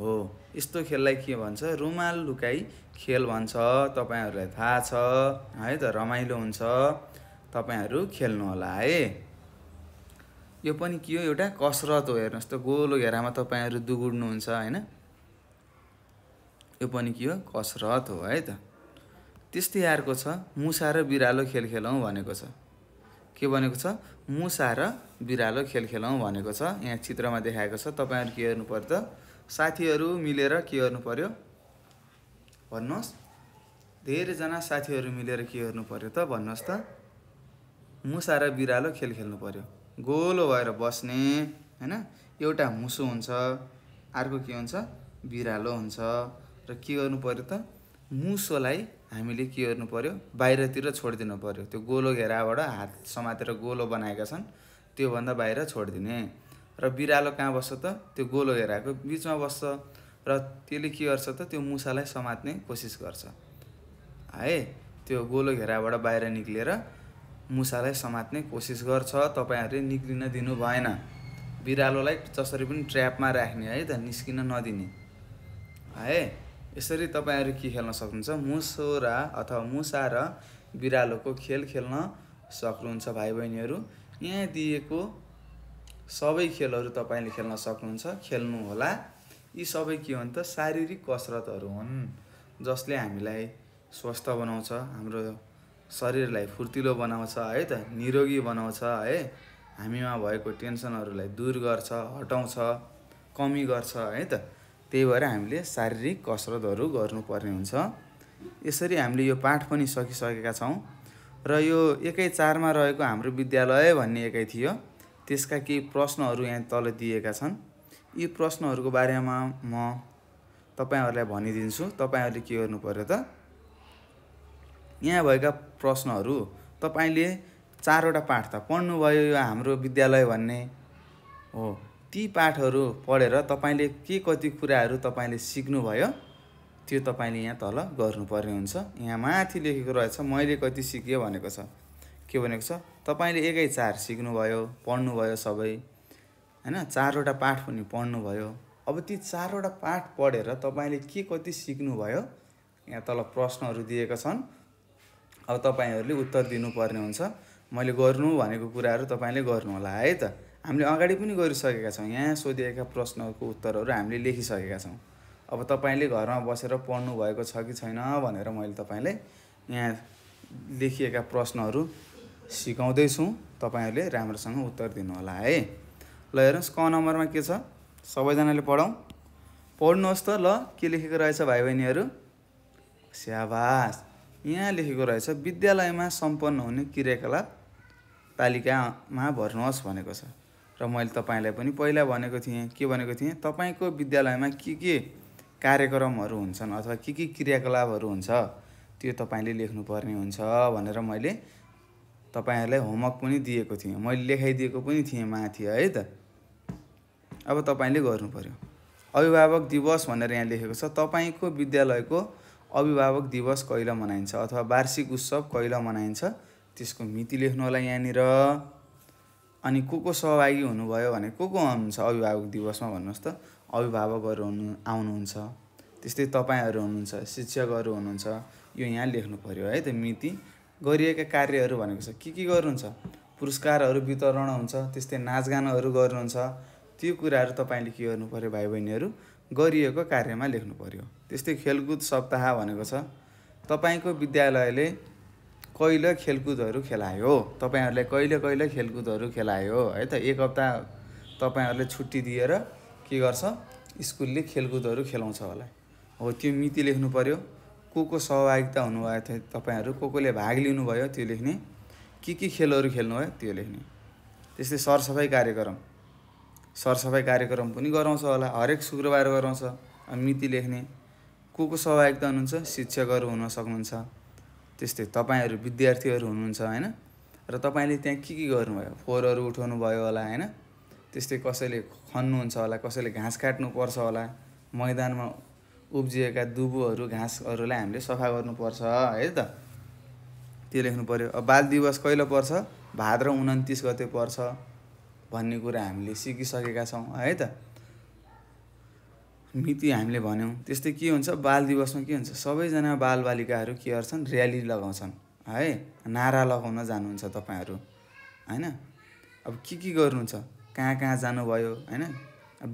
हो यस्तो खेललाई के भन्छ रुमाल लुकाई खेल भन्छ तपाईँहरूलाई थाहा छ है त रमाइलो हुन्छ तपाईँहरू खेल्नु होला है यो पनि के हो एउटा कसरत हो हेर्नुहोस् त गोलो घेरामा तपाईँहरू दुगुड्नुहुन्छ होइन यो पनि के हो कसरत हो है त त्यस्तै अर्को छ मुसा र बिरालो खेल खेलौँ भनेको छ के भनेको छ मुसा र बिरालो खेल खेलौँ भनेको छ यहाँ चित्रमा देखाएको छ तपाईँहरू के हेर्नु पर्यो त साथीहरू मिलेर के गर्नु पर्यो भन्नुहोस् धेरैजना साथीहरू मिलेर के गर्नु पर्यो त भन्नुहोस् त मुसा र बिरालो खेल खेल्नु पर्यो गोलो भएर बस्ने होइन एउटा मुसो हुन्छ अर्को के हुन्छ बिरालो हुन्छ र के गर्नु पर्यो त मुसोलाई हामीले के गर्नु पऱ्यो बाहिरतिर छोडिदिनु पऱ्यो त्यो गोलो घेराबाट हात समातेर गोलो बनाएका छन् त्योभन्दा बाहिर छोडिदिने र बिरालो कहाँ बस्छ त त्यो गोलो घेराको बिचमा बस्छ र त्यसले के गर्छ त त्यो मुसालाई समात्ने कोसिस गर्छ है त्यो गोलो घेराबाट बाहिर निक्लेर मुसालाई समात्ने कोसिस गर्छ तपाईँहरूले निक्लिन दिनु भएन बिरालोलाई जसरी पनि ट्र्यापमा राख्ने है त निस्किन नदिने है यसरी तपाईँहरू के खेल्न सक्नुहुन्छ मुसोरा अथवा मुसा र बिरालोको खेल खेल्न सक्नुहुन्छ भाइ बहिनीहरू यहाँ दिएको सबै खेलहरू तपाईँले खेल्न सक्नुहुन्छ खेल्नुहोला यी सबै के हुन् त शारीरिक कसरतहरू हुन् जसले हामीलाई स्वस्थ बनाउँछ हाम्रो शरीरलाई फुर्तिलो बनाउँछ है त निरोगी बनाउँछ है हामीमा भएको टेन्सनहरूलाई दूर गर्छ हटाउँछ कमी गर्छ है त त्यही भएर हामीले शारीरिक कसरतहरू गर्नुपर्ने हुन्छ यसरी हामीले यो पाठ पनि सकिसकेका छौँ र यो एकै चारमा रहेको हाम्रो विद्यालय भन्ने एकै थियो त्यसका केही प्रश्नहरू यहाँ तल दिएका छन् यी प्रश्नहरूको बारेमा म तपाईँहरूलाई भनिदिन्छु तपाईँहरूले के गर्नु पऱ्यो त यहाँ भएका प्रश्नहरू तपाईँले चारवटा पाठ त पढ्नुभयो यो हाम्रो विद्यालय भन्ने हो ती पाठहरू पढेर तपाईँले के कति कुराहरू तपाईँले सिक्नुभयो त्यो तपाईँले यहाँ तल गर्नुपर्ने हुन्छ यहाँ माथि लेखेको रहेछ मैले कति सिकेँ भनेको छ के भनेको छ तपाईँले एकै चार सिक्नुभयो पढ्नुभयो सबै होइन चारवटा पाठ पनि पढ्नुभयो अब ती चारवटा पाठ पढेर तपाईँले के कति सिक्नुभयो यहाँ तल प्रश्नहरू दिएका छन् अब तपाईँहरूले उत्तर दिनुपर्ने हुन्छ मैले गर्नु भनेको कुराहरू तपाईँले गर्नुहोला है त हामीले अगाडि पनि गरिसकेका छौँ यहाँ सोधिएका प्रश्नहरूको उत्तरहरू हामीले लेखिसकेका छौँ अब तपाईँले घरमा बसेर पढ्नु भएको छ कि छैन भनेर मैले तपाईँलाई यहाँ लेखिएका प्रश्नहरू सिकाउँदैछु तपाईँहरूले राम्रोसँग उत्तर दिनुहोला है ल हेर्नुहोस् क नम्बरमा के छ सबैजनाले पढौँ पढ्नुहोस् त ल के लेखेको रहेछ भाइ बहिनीहरू स्याबास यहाँ लेखेको रहेछ विद्यालयमा सम्पन्न हुने क्रियाकलाप तालिकामा भर्नुहोस् भनेको छ र मैले तपाईँलाई पनि पहिला भनेको थिएँ के भनेको थिएँ तपाईँको विद्यालयमा के के कार्यक्रमहरू हुन्छन् अथवा के के क्रियाकलापहरू हुन्छ त्यो तपाईँले लेख्नुपर्ने हुन्छ भनेर मैले तपाईँहरूलाई होमवर्क पनि दिएको थिएँ मैले लेखाइदिएको पनि थिएँ माथि है त अब तपाईँले गर्नुपऱ्यो अभिभावक दिवस भनेर यहाँ लेखेको छ तपाईँको विद्यालयको अभिभावक दिवस कहिले मनाइन्छ अथवा वार्षिक उत्सव कहिले मनाइन्छ त्यसको मिति लेख्नु होला यहाँनिर अनि को को सहभागी हुनुभयो भने को को हुनुहुन्छ अभिभावक दिवसमा भन्नुहोस् त अभिभावकहरू हुनु आउनुहुन्छ त्यस्तै तपाईँहरू हुनुहुन्छ शिक्षकहरू हुनुहुन्छ यो यहाँ लेख्नु पऱ्यो है त मिति गरिएका कार्यहरू भनेको छ के के गर्नुहुन्छ पुरस्कारहरू वितरण हुन्छ त्यस्तै नाचगानहरू गर्नुहुन्छ त्यो कुराहरू तपाईँले के गर्नु पऱ्यो भाइ बहिनीहरू गरिएको कार्यमा लेख्नु पऱ्यो त्यस्तै खेलकुद सप्ताह भनेको छ तपाईँको विद्यालयले कहिले खेलकुदहरू खेलायो तपाईँहरूले कहिले कहिले खेलकुदहरू खेलायो है त एक हप्ता तपाईँहरूले छुट्टी दिएर के गर्छ स्कुलले खेलकुदहरू खेलाउँछ होला हो त्यो मिति लेख्नु पऱ्यो को को सहभागिता हुनुभयो थियो तपाईँहरू को कोले भाग लिनुभयो त्यो लेख्ने के के खेलहरू खेल्नुभयो त्यो लेख्ने त्यस्तै सरसफाइ कार्यक्रम सरसफाइ कार्यक्रम पनि गराउँछ होला हरेक शुक्रबार गराउँछ मिति लेख्ने को को सहभागिता हुनुहुन्छ शिक्षकहरू हुन सक्नुहुन्छ त्यस्तै तपाईँहरू विद्यार्थीहरू हुनुहुन्छ होइन र तपाईँले त्यहाँ के के गर्नुभयो फोहोरहरू उठाउनु भयो होला होइन त्यस्तै कसैले खन्नुहुन्छ होला कसैले घाँस काट्नुपर्छ होला मैदानमा उब्जिएका दुबोहरू घाँसहरूलाई हामीले सफा गर्नुपर्छ है त त्यो लेख्नु पऱ्यो अब बाल दिवस कहिले पर्छ भाद्र उन्तिस गते पर्छ भन्ने कुरा हामीले सिकिसकेका छौँ है त मिति हामीले भन्यौँ त्यस्तै के हुन्छ बाल दिवसमा के हुन्छ सबैजना बालबालिकाहरू के गर्छन् र्याली लगाउँछन् है नारा लगाउन जानुहुन्छ तपाईँहरू होइन अब के के गर्नुहुन्छ कहाँ कहाँ जानुभयो होइन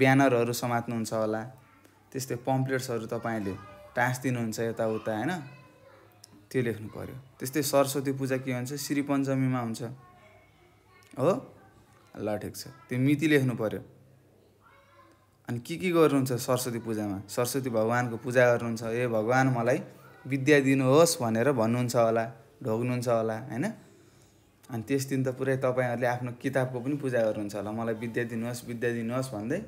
ब्यानरहरू समात्नुहुन्छ होला त्यस्तै पम्प्लेट्सहरू तपाईँले टाँस दिनुहुन्छ यताउता होइन त्यो लेख्नु पऱ्यो त्यस्तै सरस्वती पूजा के हुन्छ श्री पञ्चमीमा हुन्छ हो ल ठिक छ त्यो मिति लेख्नु पऱ्यो अनि के के गर्नुहुन्छ सरस्वती पूजामा सरस्वती भगवान्को पूजा गर्नुहुन्छ ए भगवान् मलाई विद्या दिनुहोस् भनेर भन्नुहुन्छ होला ढोग्नुहुन्छ होला होइन अनि त्यस दिन त पुरै तपाईँहरूले आफ्नो किताबको पनि पूजा गर्नुहुन्छ होला मलाई विद्या दिनुहोस् विद्या दिनुहोस् भन्दै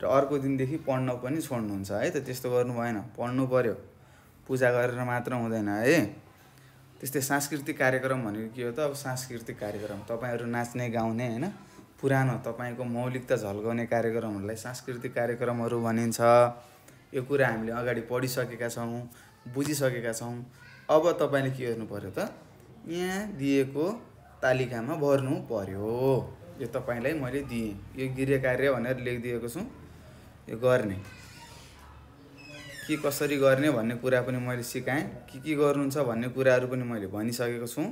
र अर्को दिनदेखि पढ्न पनि छोड्नुहुन्छ है त त्यस्तो गर्नु भएन पढ्नु पऱ्यो पूजा गरेर मात्र हुँदैन है त्यस्तै सांस्कृतिक कार्यक्रम भनेको के हो त अब सांस्कृतिक कार्यक्रम तपाईँहरू नाच्ने गाउने होइन पुरानो तपाईँको मौलिकता झल्काउने कार्यक्रमहरूलाई सांस्कृतिक कार्यक्रमहरू भनिन्छ यो कुरा हामीले अगाडि पढिसकेका छौँ बुझिसकेका छौँ अब तपाईँले के गर्नु पऱ्यो त यहाँ दिएको तालिकामा भर्नु पर्यो यो तपाईँलाई मैले दिएँ यो गृह कार्य भनेर लेखिदिएको छु यो गर्ने के कसरी गर्ने भन्ने कुरा पनि मैले सिकाएँ के के गर्नुहुन्छ भन्ने कुराहरू पनि मैले भनिसकेको छु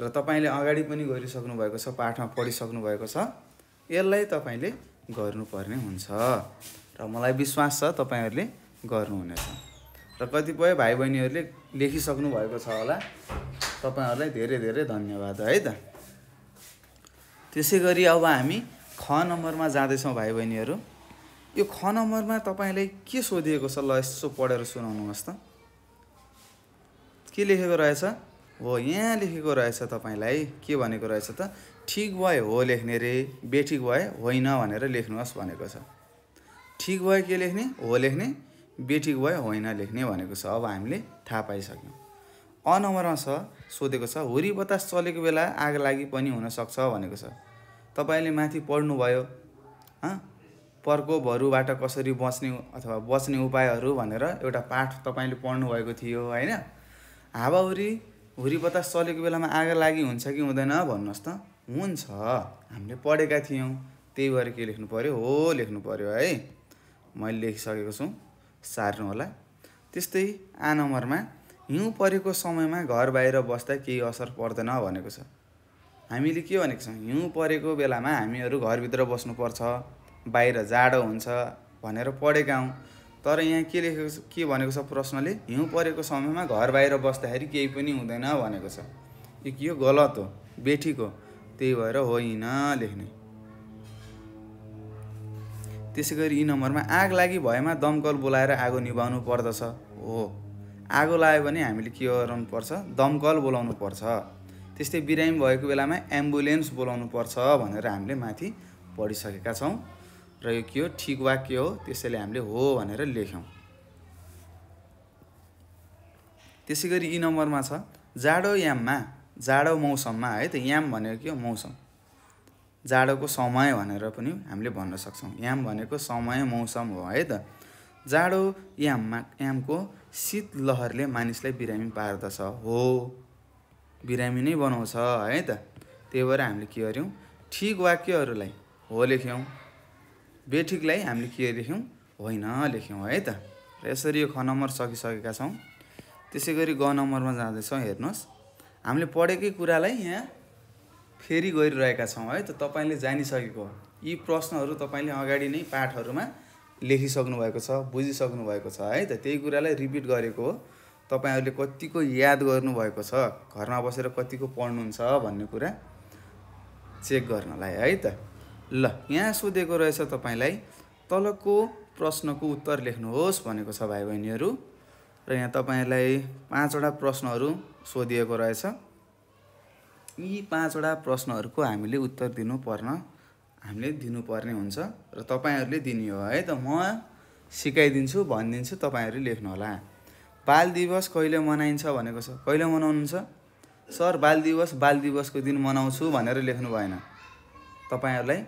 र तपाईँले अगाडि पनि गरिसक्नु भएको छ पाठमा पढिसक्नु भएको छ यसलाई तपाईँले गर्नुपर्ने हुन्छ र मलाई विश्वास छ तपाईँहरूले गर्नुहुनेछ र कतिपय भाइ बहिनीहरूले लेखिसक्नु भएको छ होला तपाईँहरूलाई धेरै धेरै धन्यवाद है त त्यसै गरी अब हामी ख नम्बरमा जाँदैछौँ भाइ बहिनीहरू यो ख नम्बरमा तपाईँलाई के सोधिएको छ ल यसो पढेर सुनाउनुहोस् त के लेखेको रहेछ हो यहाँ लेखेको रहेछ तपाईँलाई के भनेको रहेछ त ठिक भए हो लेख्ने रे बेठिक भए होइन भनेर लेख्नुहोस् भनेको छ ठिक भए के लेख्ने हो लेख्ने बेठिक भए होइन लेख्ने भनेको छ अब हामीले थाहा पाइसक्यौँ अ नम्बरमा छ सोधेको छ हुरी बतास चलेको बेला आग लागि पनि हुनसक्छ भनेको छ तपाईँले माथि पढ्नुभयो प्रकोपहरूबाट कसरी बच्ने अथवा बच्ने उपायहरू भनेर एउटा पाठ तपाईँले पढ्नुभएको थियो होइन हावाहुरी हुरी बतास चलेको बेलामा आग लागि हुन्छ कि हुँदैन भन्नुहोस् त हुन्छ हामीले पढेका थियौँ त्यही भएर के लेख्नु पऱ्यो हो लेख्नु पऱ्यो है मैले लेखिसकेको छु सार्नु होला त्यस्तै आ नम्बरमा हिउँ परेको समयमा घर बाहिर बस्दा केही असर पर्दैन भनेको छ हामीले के भनेको छौँ हिउँ परेको बेलामा हामीहरू घरभित्र बस्नुपर्छ बाहिर जाडो हुन्छ भनेर पढेका हौँ तर यहाँ के लेखेको के भनेको छ प्रश्नले हिउँ परेको समयमा घर बाहिर बस्दाखेरि केही पनि हुँदैन भनेको छ यो के हो गलत हो बेठीको त्यही भएर होइन लेख्ने त्यसै गरी यी नम्बरमा आग लागि भएमा दमकल बोलाएर आगो निभाउनु पर्दछ हो आगो लाग्यो भने हामीले के गर्नुपर्छ दमकल बोलाउनु पर्छ त्यस्तै बिरामी भएको बेलामा एम्बुलेन्स बोलाउनु पर्छ भनेर हामीले माथि पढिसकेका छौँ र यो के हो ठिक वाक्य हो त्यसैले हामीले हो भनेर लेख्यौँ त्यसै गरी यी नम्बरमा छ जाडो याममा जाडो मौसममा है त याम भनेको के हो मौसम जाडोको समय भनेर पनि हामीले भन्न सक्छौँ याम भनेको समय मौसम हो है त जाडो याममा यामको शीत लहरले मानिसलाई बिरामी पार्दछ हो बिरामी नै बनाउँछ है त त्यही भएर हामीले के गर्यौँ ठिक वाक्यहरूलाई हो लेख्यौँ बेठिकलाई हामीले के लेख्यौँ होइन लेख्यौँ है त र यसरी यो ख नम्बर सकिसकेका छौँ त्यसै गरी ग नम्बरमा जाँदैछौँ हेर्नुहोस् हामीले पढेकै कुरालाई यहाँ फेरि गरिरहेका छौँ है त तपाईँले जानिसकेको यी प्रश्नहरू तपाईँले अगाडि नै पाठहरूमा लेखिसक्नु भएको छ बुझिसक्नु भएको छ है त त्यही कुरालाई रिपिट गरेको हो तपाईँहरूले कतिको याद गर्नुभएको छ घरमा बसेर कतिको पढ्नुहुन्छ भन्ने कुरा चेक गर्नलाई है त ल यहाँ सोधेको रहेछ तपाईँलाई तलको प्रश्नको उत्तर लेख्नुहोस् भनेको छ भाइ बहिनीहरू र यहाँ तपाईँहरूलाई पाँचवटा प्रश्नहरू सोधिएको रहेछ यी पाँचवटा प्रश्नहरूको हामीले उत्तर दिनुपर्न हामीले दिनुपर्ने हुन्छ र तपाईँहरूले दिने हो है त म सिकाइदिन्छु भनिदिन्छु तपाईँहरूले लेख्नुहोला बाल दिवस कहिले मनाइन्छ भनेको छ कहिले मनाउनुहुन्छ सर बाल दिवस बाल दिवसको दिन मनाउँछु भनेर लेख्नु भएन तपाईँहरूलाई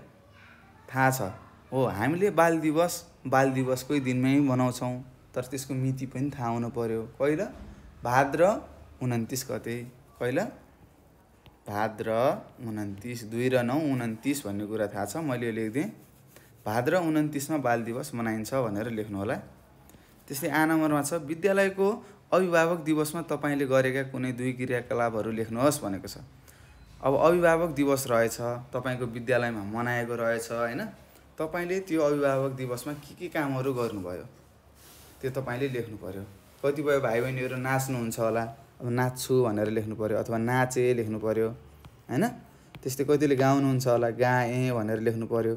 थाहा छ हो हामीले बाल दिवस बाल दिवसकै दिनमै मनाउँछौँ तर त्यसको मिति पनि थाहा हुनु पऱ्यो कहिले भाद्र उन्तिस गते कहिले भाद्र उन्तिस दुई र नौ उन्तिस भन्ने कुरा थाहा छ मैले लेखिदिएँ भाद्र उन्तिसमा बाल दिवस मनाइन्छ भनेर लेख्नु होला त्यस्तै आ नम्बरमा छ विद्यालयको अभिभावक दिवसमा तपाईँले गरेका कुनै दुई क्रियाकलापहरू लेख्नुहोस् भनेको छ अब अभिभावक दिवस रहेछ तपाईँको विद्यालयमा मनाएको रहेछ होइन तपाईँले त्यो अभिभावक दिवसमा के के कामहरू गर्नुभयो त्यो तपाईँले लेख्नु पऱ्यो कतिपय भाइ बहिनीहरू नाच्नुहुन्छ होला अब नाच्छु भनेर लेख्नु पऱ्यो अथवा नाचे लेख्नु पऱ्यो होइन त्यस्तै कतिले गाउनुहुन्छ होला गाएँ भनेर लेख्नु पऱ्यो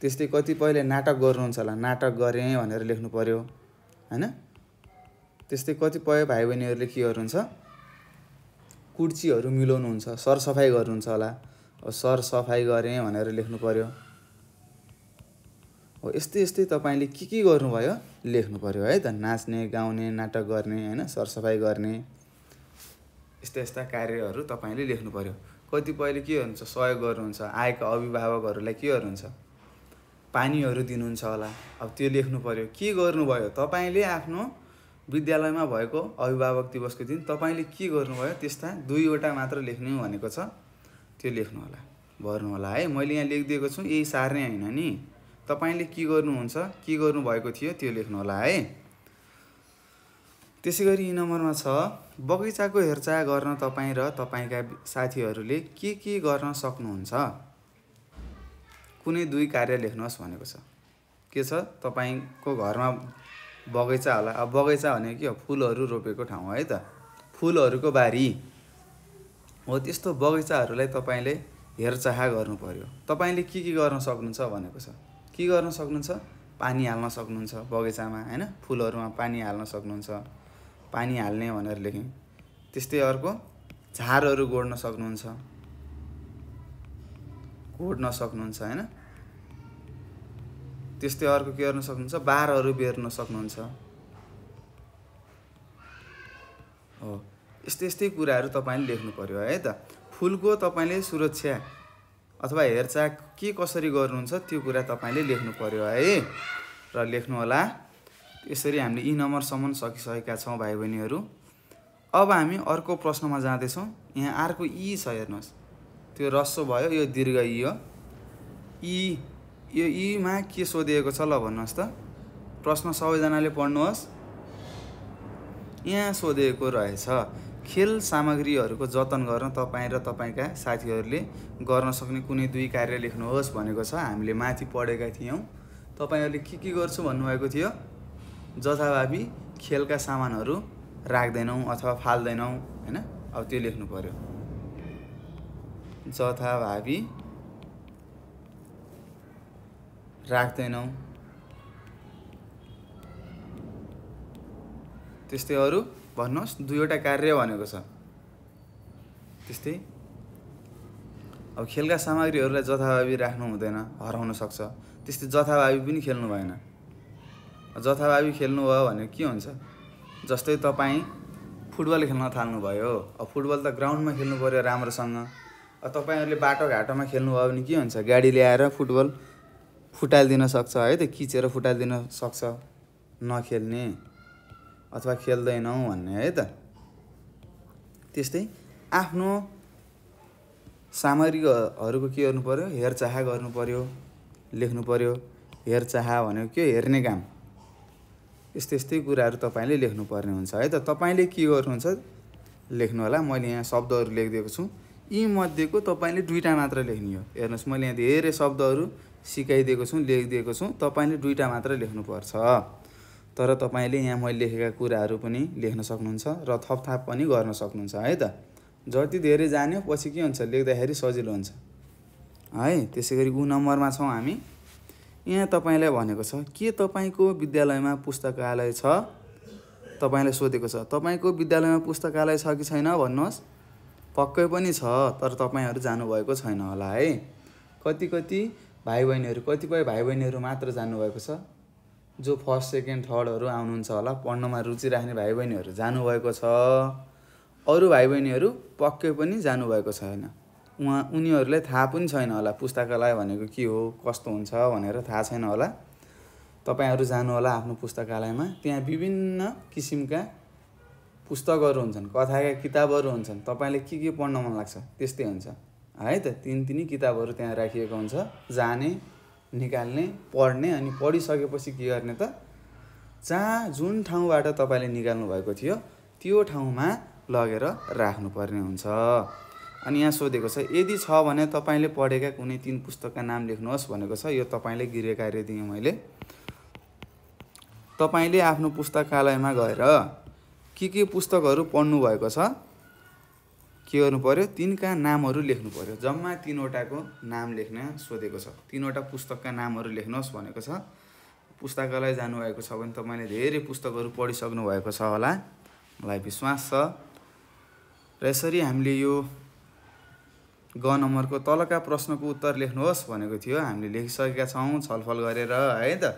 त्यस्तै कतिपयले नाटक गर्नुहुन्छ होला नाटक गरेँ भनेर लेख्नु पऱ्यो होइन त्यस्तै कतिपय भाइ बहिनीहरूले के गर्नुहुन्छ कुर्चीहरू मिलाउनुहुन्छ सरसफाइ गर्नुहुन्छ होला सरसफाइ गरेँ भनेर लेख्नु पऱ्यो हो यस्तै यस्तै तपाईँले के के गर्नुभयो लेख्नु पऱ्यो है त नाच्ने गाउने नाटक गर्ने होइन सरसफाइ गर्ने यस्ता यस्ता कार्यहरू तपाईँले लेख्नु पऱ्यो कतिपयले के हुन्छ सहयोग गर्नुहुन्छ आएका अभिभावकहरूलाई के गर्नुहुन्छ पानीहरू दिनुहुन्छ होला अब त्यो लेख्नु पऱ्यो के गर्नुभयो तपाईँले आफ्नो विद्यालयमा भएको अभिभावक दिवसको दिन तपाईँले के गर्नुभयो त्यस्ता दुईवटा मात्र लेख्ने भनेको छ त्यो लेख्नुहोला भर्नुहोला है मैले यहाँ लेखिदिएको छु यही सार्ने होइन नि तपाईँले के गर्नुहुन्छ के गर्नुभएको थियो त्यो लेख्नुहोला है त्यसै गरी यी नम्बरमा छ बगैँचाको हेरचाह गर्न तपाईँ र तपाईँका साथीहरूले के के गर्न सक्नुहुन्छ कुनै दुई कार्य लेख्नुहोस् भनेको छ के छ तपाईँको घरमा बगैँचा होला अब बगैँचा भनेको के हो फुलहरू रोपेको ठाउँ है त फुलहरूको बारी हो त्यस्तो बगैँचाहरूलाई तपाईँले हेरचाह गर्नु पऱ्यो तपाईँले के के गर्न सक्नुहुन्छ भनेको छ के गर्न सक्नुहुन्छ पानी हाल्न सक्नुहुन्छ बगैँचामा होइन फुलहरूमा पानी हाल्न सक्नुहुन्छ पानी हाल्ने भनेर लेखेँ त्यस्तै अर्को झारहरू गोड्न सक्नुहुन्छ गोड्न सक्नुहुन्छ होइन त्यस्तै अर्को के गर्न सक्नुहुन्छ बारहरू बेर्न सक्नुहुन्छ हो यस्तै यस्तै कुराहरू तपाईँले लेख्नु पऱ्यो है त फुलको तपाईँले सुरक्षा अथवा हेरचाह के कसरी गर्नुहुन्छ त्यो कुरा तपाईँले लेख्नु पऱ्यो है र लेख्नु होला यसरी हामीले यी नम्बरसम्म सकिसकेका छौँ भाइ बहिनीहरू अब हामी अर्को प्रश्नमा जाँदैछौँ यहाँ अर्को यी छ हेर्नुहोस् त्यो रस्सो भयो यो दीर्घ यी हो यी यो यीमा के सोधिएको छ ल भन्नुहोस् त प्रश्न सबैजनाले पढ्नुहोस् यहाँ सोधिएको रहेछ खेल सामग्रीहरूको जतन गर्न तपाईँ र तपाईँका साथीहरूले गर्न सक्ने कुनै दुई कार्य लेख्नुहोस् भनेको छ हामीले माथि पढेका थियौँ तपाईँहरूले के के गर्छु भन्नुभएको थियो जथाभावी खेलका सामानहरू राख्दैनौँ अथवा फाल्दैनौँ होइन अब त्यो लेख्नु पऱ्यो जथाभावी राख्दैनौँ त्यस्तै अरू भन्नुहोस् दुईवटा कार्य भनेको छ त्यस्तै अब खेलका सामग्रीहरूलाई जथाभावी राख्नु हुँदैन हराउन सक्छ त्यस्तै जथाभावी पनि खेल्नु भएन जथाभावी खेल्नु भयो भने के हुन्छ जस्तै तपाईँ फुटबल खेल्न थाल्नुभयो अब फुटबल त ग्राउन्डमा खेल्नु पऱ्यो राम्रोसँग तपाईँहरूले बाटोघाटोमा खेल्नुभयो भने के हुन्छ गाडी ल्याएर फुटबल फुटालिदिन सक्छ है त्यो किचेर फुटालिदिन सक्छ नखेल्ने अथवा खेल्दैनौँ भन्ने है त त्यस्तै आफ्नो सामग्रीहरूको के गर्नु पऱ्यो हेरचाह गर्नु पऱ्यो लेख्नु पऱ्यो हेरचाह भनेको के हेर्ने काम यस्तै यस्तै कुराहरू तपाईँले लेख्नुपर्ने हुन्छ है त तपाईँले के गर्नुहुन्छ लेख्नु होला मैले यहाँ शब्दहरू लेखिदिएको छु यीमध्येको तपाईँले दुईवटा मात्र लेख्ने हो हेर्नुहोस् मैले यहाँ धेरै शब्दहरू सिकाइदिएको छौँ लेखिदिएको छु तपाईँले दुईवटा मात्र लेख्नुपर्छ तर तपाईँले यहाँ मैले लेखेका कुराहरू पनि लेख्न सक्नुहुन्छ र थपथाप पनि गर्न सक्नुहुन्छ है त जति धेरै जान्यो पछि के हुन्छ लेख्दाखेरि सजिलो हुन्छ है त्यसै गरी ऊ नम्बरमा छौँ हामी यहाँ तपाईँलाई भनेको छ के तपाईँको विद्यालयमा पुस्तकालय छ तपाईँलाई सोधेको छ तपाईँको विद्यालयमा पुस्तकालय छ कि छैन भन्नुहोस् पक्कै पनि छ तर तपाईँहरू जानुभएको छैन होला है कति कति भाइ बहिनीहरू कतिपय भाइ बहिनीहरू मात्र जानुभएको छ जो फर्स्ट सेकेन्ड थर्डहरू आउनुहुन्छ होला पढ्नमा रुचि राख्ने भाइ बहिनीहरू जानुभएको छ अरू भाइ बहिनीहरू पक्कै पनि जानुभएको छैन उहाँ उनीहरूलाई थाहा पनि छैन होला पुस्तकालय भनेको के हो कस्तो हुन्छ भनेर थाहा छैन होला तपाईँहरू होला आफ्नो पुस्तकालयमा त्यहाँ विभिन्न किसिमका पुस्तकहरू हुन्छन् कथाका किताबहरू हुन्छन् तपाईँले के के पढ्न मन लाग्छ त्यस्तै हुन्छ है त तिन तिनै किताबहरू त्यहाँ राखिएको हुन्छ जाने निकाल्ने पढ्ने अनि पढिसकेपछि के गर्ने त जहाँ जुन ठाउँबाट तपाईँले निकाल्नु भएको थियो त्यो ठाउँमा लगेर राख्नुपर्ने हुन्छ अनि यहाँ सोधेको छ यदि छ भने तपाईँले पढेका कुनै तिन पुस्तकका नाम लेख्नुहोस् भनेको छ यो तपाईँले गृह कार्य दिएँ मैले तपाईँले आफ्नो पुस्तकालयमा गएर के के पुस्तकहरू पढ्नुभएको छ के गर्नु पऱ्यो तिनका नामहरू लेख्नु पऱ्यो जम्मा तिनवटाको नाम लेख्न सोधेको छ तिनवटा पुस्तकका नामहरू लेख्नुहोस् भनेको छ पुस्तकालय जानुभएको छ भने तपाईँले धेरै पुस्तकहरू पढिसक्नु भएको छ होला मलाई विश्वास छ र यसरी हामीले यो ग नम्बरको तलका प्रश्नको उत्तर लेख्नुहोस् भनेको थियो हामीले लेखिसकेका छौँ छलफल गरेर है त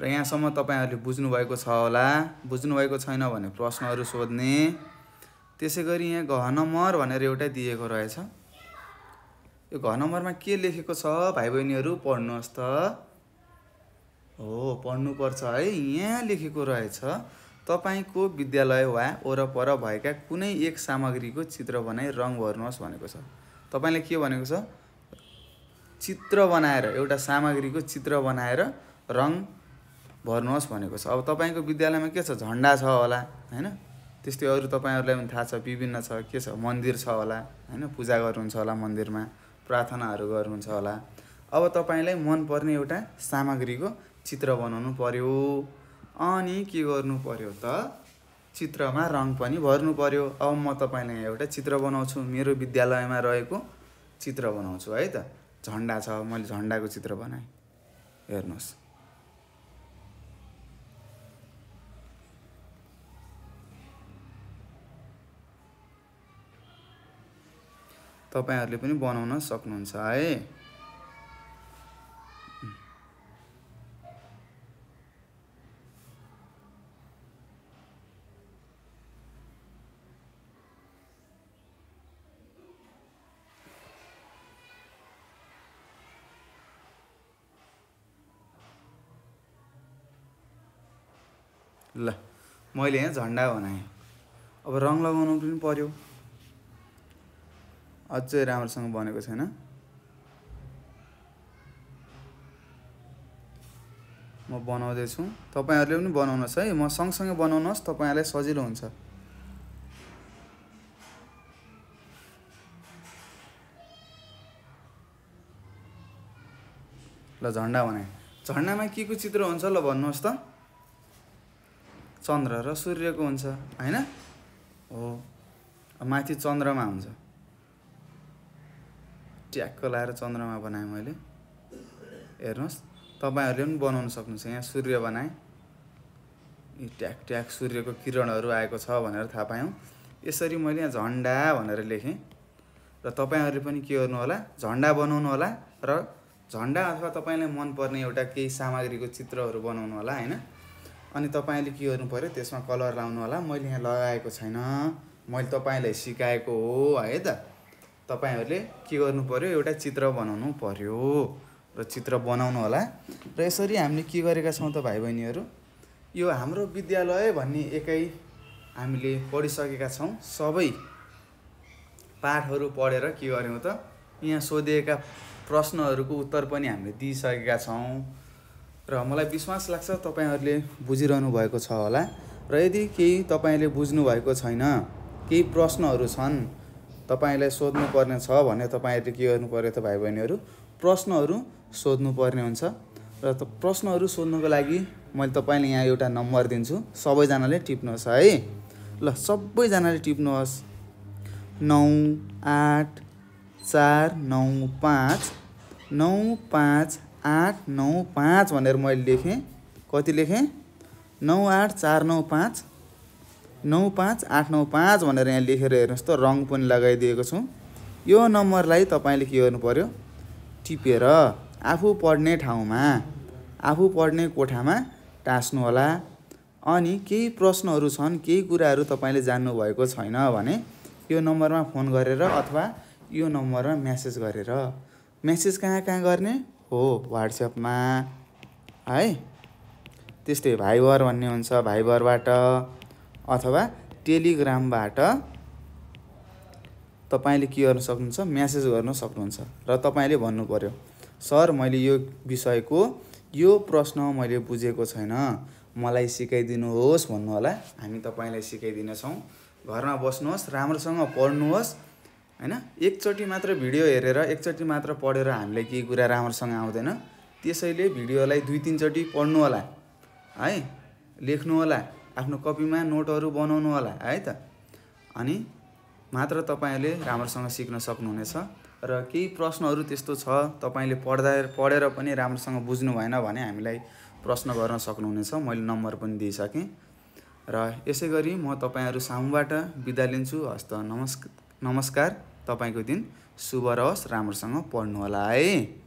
र यहाँसम्म तपाईँहरूले बुझ्नुभएको छ होला बुझ्नुभएको छैन भने प्रश्नहरू सोध्ने त्यसै गरी यहाँ घ नम्बर भनेर एउटा दिएको रहेछ यो घ नम्बरमा के लेखेको छ भाइ बहिनीहरू पढ्नुहोस् त हो पढ्नुपर्छ है यहाँ लेखेको रहेछ तपाईँको विद्यालय वा वरपर भएका कुनै एक सामग्रीको चित्र बनाई रङ भर्नुहोस् भनेको छ तपाईँले के भनेको छ चित्र बनाएर एउटा सामग्रीको चित्र बनाएर रङ भर्नुहोस् भनेको छ अब तपाईँको विद्यालयमा के छ झन्डा छ होला होइन त्यस्तै अरू तपाईँहरूलाई पनि थाहा छ विभिन्न छ के छ मन्दिर छ होला होइन पूजा गर्नुहुन्छ होला मन्दिरमा प्रार्थनाहरू गर्नुहुन्छ होला अब तपाईँलाई मनपर्ने एउटा सामग्रीको चित्र बनाउनु पर्यो अनि के गर्नु पर्यो त चित्रमा रङ पनि भर्नु पर्यो अब म तपाईँलाई एउटा चित्र बनाउँछु मेरो विद्यालयमा रहेको चित्र बनाउँछु है त झन्डा छ मैले झन्डाको चित्र बनाएँ हेर्नुहोस् तपाईँहरूले पनि बनाउन सक्नुहुन्छ है ल मैले यहाँ झन्डा बनाएँ अब रङ लगाउनु पनि पर्यो अझै राम्रोसँग बनेको छैन म बनाउँदैछु तपाईँहरूले पनि बनाउनुहोस् है म सँगसँगै बनाउनुहोस् तपाईँहरूलाई सजिलो हुन्छ ल झन्डा भने झन्डामा के को चित्र हुन्छ ल भन्नुहोस् त चन्द्र र सूर्यको हुन्छ होइन हो माथि चन्द्रमा हुन्छ ट्याक्क लाएर चन्द्रमा बनाएँ मैले हेर्नुहोस् तपाईँहरूले पनि बनाउन सक्नुहुन्छ यहाँ सूर्य बनाएँ यी ट्याक ट्याक सूर्यको किरणहरू आएको छ भनेर थाहा पायौँ यसरी मैले यहाँ झन्डा भनेर लेखेँ र तपाईँहरूले पनि के गर्नु होला झन्डा बनाउनु होला र झन्डा अथवा तपाईँलाई मनपर्ने एउटा केही सामग्रीको चित्रहरू बनाउनु होला होइन अनि तपाईँले के गर्नु पऱ्यो त्यसमा कलर लाउनु होला मैले यहाँ लगाएको छैन मैले तपाईँलाई सिकाएको हो है त तपाईँहरूले के गर्नु पऱ्यो एउटा चित्र बनाउनु पऱ्यो र चित्र बनाउनु होला र यसरी हामीले के गरेका छौँ त भाइ बहिनीहरू यो हाम्रो विद्यालय भन्ने एकै हामीले पढिसकेका छौँ सबै पाठहरू पढेर के गऱ्यौँ त यहाँ सोधिएका प्रश्नहरूको उत्तर पनि हामीले दिइसकेका छौँ र मलाई विश्वास लाग्छ तपाईँहरूले बुझिरहनु भएको छ होला र यदि केही तपाईँले भएको छैन केही प्रश्नहरू छन् तपाईँलाई सोध्नुपर्ने छ भने तपाईँहरूले के गर्नु पऱ्यो त भाइ बहिनीहरू प्रश्नहरू सोध्नुपर्ने हुन्छ र प्रश्नहरू सोध्नुको लागि मैले तपाईँले यहाँ एउटा नम्बर दिन्छु सबैजनाले टिप्नुहोस् है ल सबैजनाले टिप्नुहोस् नौ आठ चार नौ पाँच नौ पाँच आठ नौ पाँच भनेर मैले लेखेँ कति लेखेँ नौ आठ चार नौ पाँच नौ पाँच आठ नौ पाँच भनेर यहाँ लेखेर हेर्नुहोस् त रङ पनि लगाइदिएको छु यो नम्बरलाई तपाईँले के गर्नु पऱ्यो टिपेर आफू पढ्ने ठाउँमा आफू पढ्ने कोठामा होला अनि केही प्रश्नहरू छन् केही कुराहरू तपाईँले जान्नुभएको छैन भने यो नम्बरमा फोन गरेर अथवा यो नम्बरमा म्यासेज गरेर म्यासेज कहाँ कहाँ गर्ने हो वाट्सएपमा है त्यस्तै भाइबर भन्ने हुन्छ भाइबरबाट अथवा टेलिग्रामबाट तपाईँले के गर्न सक्नुहुन्छ म्यासेज गर्न सक्नुहुन्छ र तपाईँले भन्नु पऱ्यो सर मैले यो विषयको यो प्रश्न मैले बुझेको छैन मलाई सिकाइदिनुहोस् होला हामी तपाईँलाई सिकाइदिनेछौँ घरमा बस्नुहोस् राम्रोसँग पढ्नुहोस् होइन एकचोटि मात्र भिडियो हेरेर एकचोटि मात्र पढेर हामीलाई केही कुरा राम्रोसँग आउँदैन त्यसैले भिडियोलाई दुई तिनचोटि पढ्नु होला है लेख्नु होला आफ्नो कपीमा नोटहरू बनाउनु होला है त अनि मात्र तपाईँले राम्रोसँग सिक्न सक्नुहुनेछ र केही प्रश्नहरू त्यस्तो छ तपाईँले पढ्दा पढेर पनि राम्रोसँग बुझ्नु भएन भने हामीलाई प्रश्न गर्न सक्नुहुनेछ मैले नम्बर पनि दिइसकेँ र यसै गरी म तपाईँहरू सामुबाट बिदा लिन्छु हस्त नमस् नमस्कार तपाईँको दिन शुभ रहोस् राम्रोसँग पढ्नुहोला है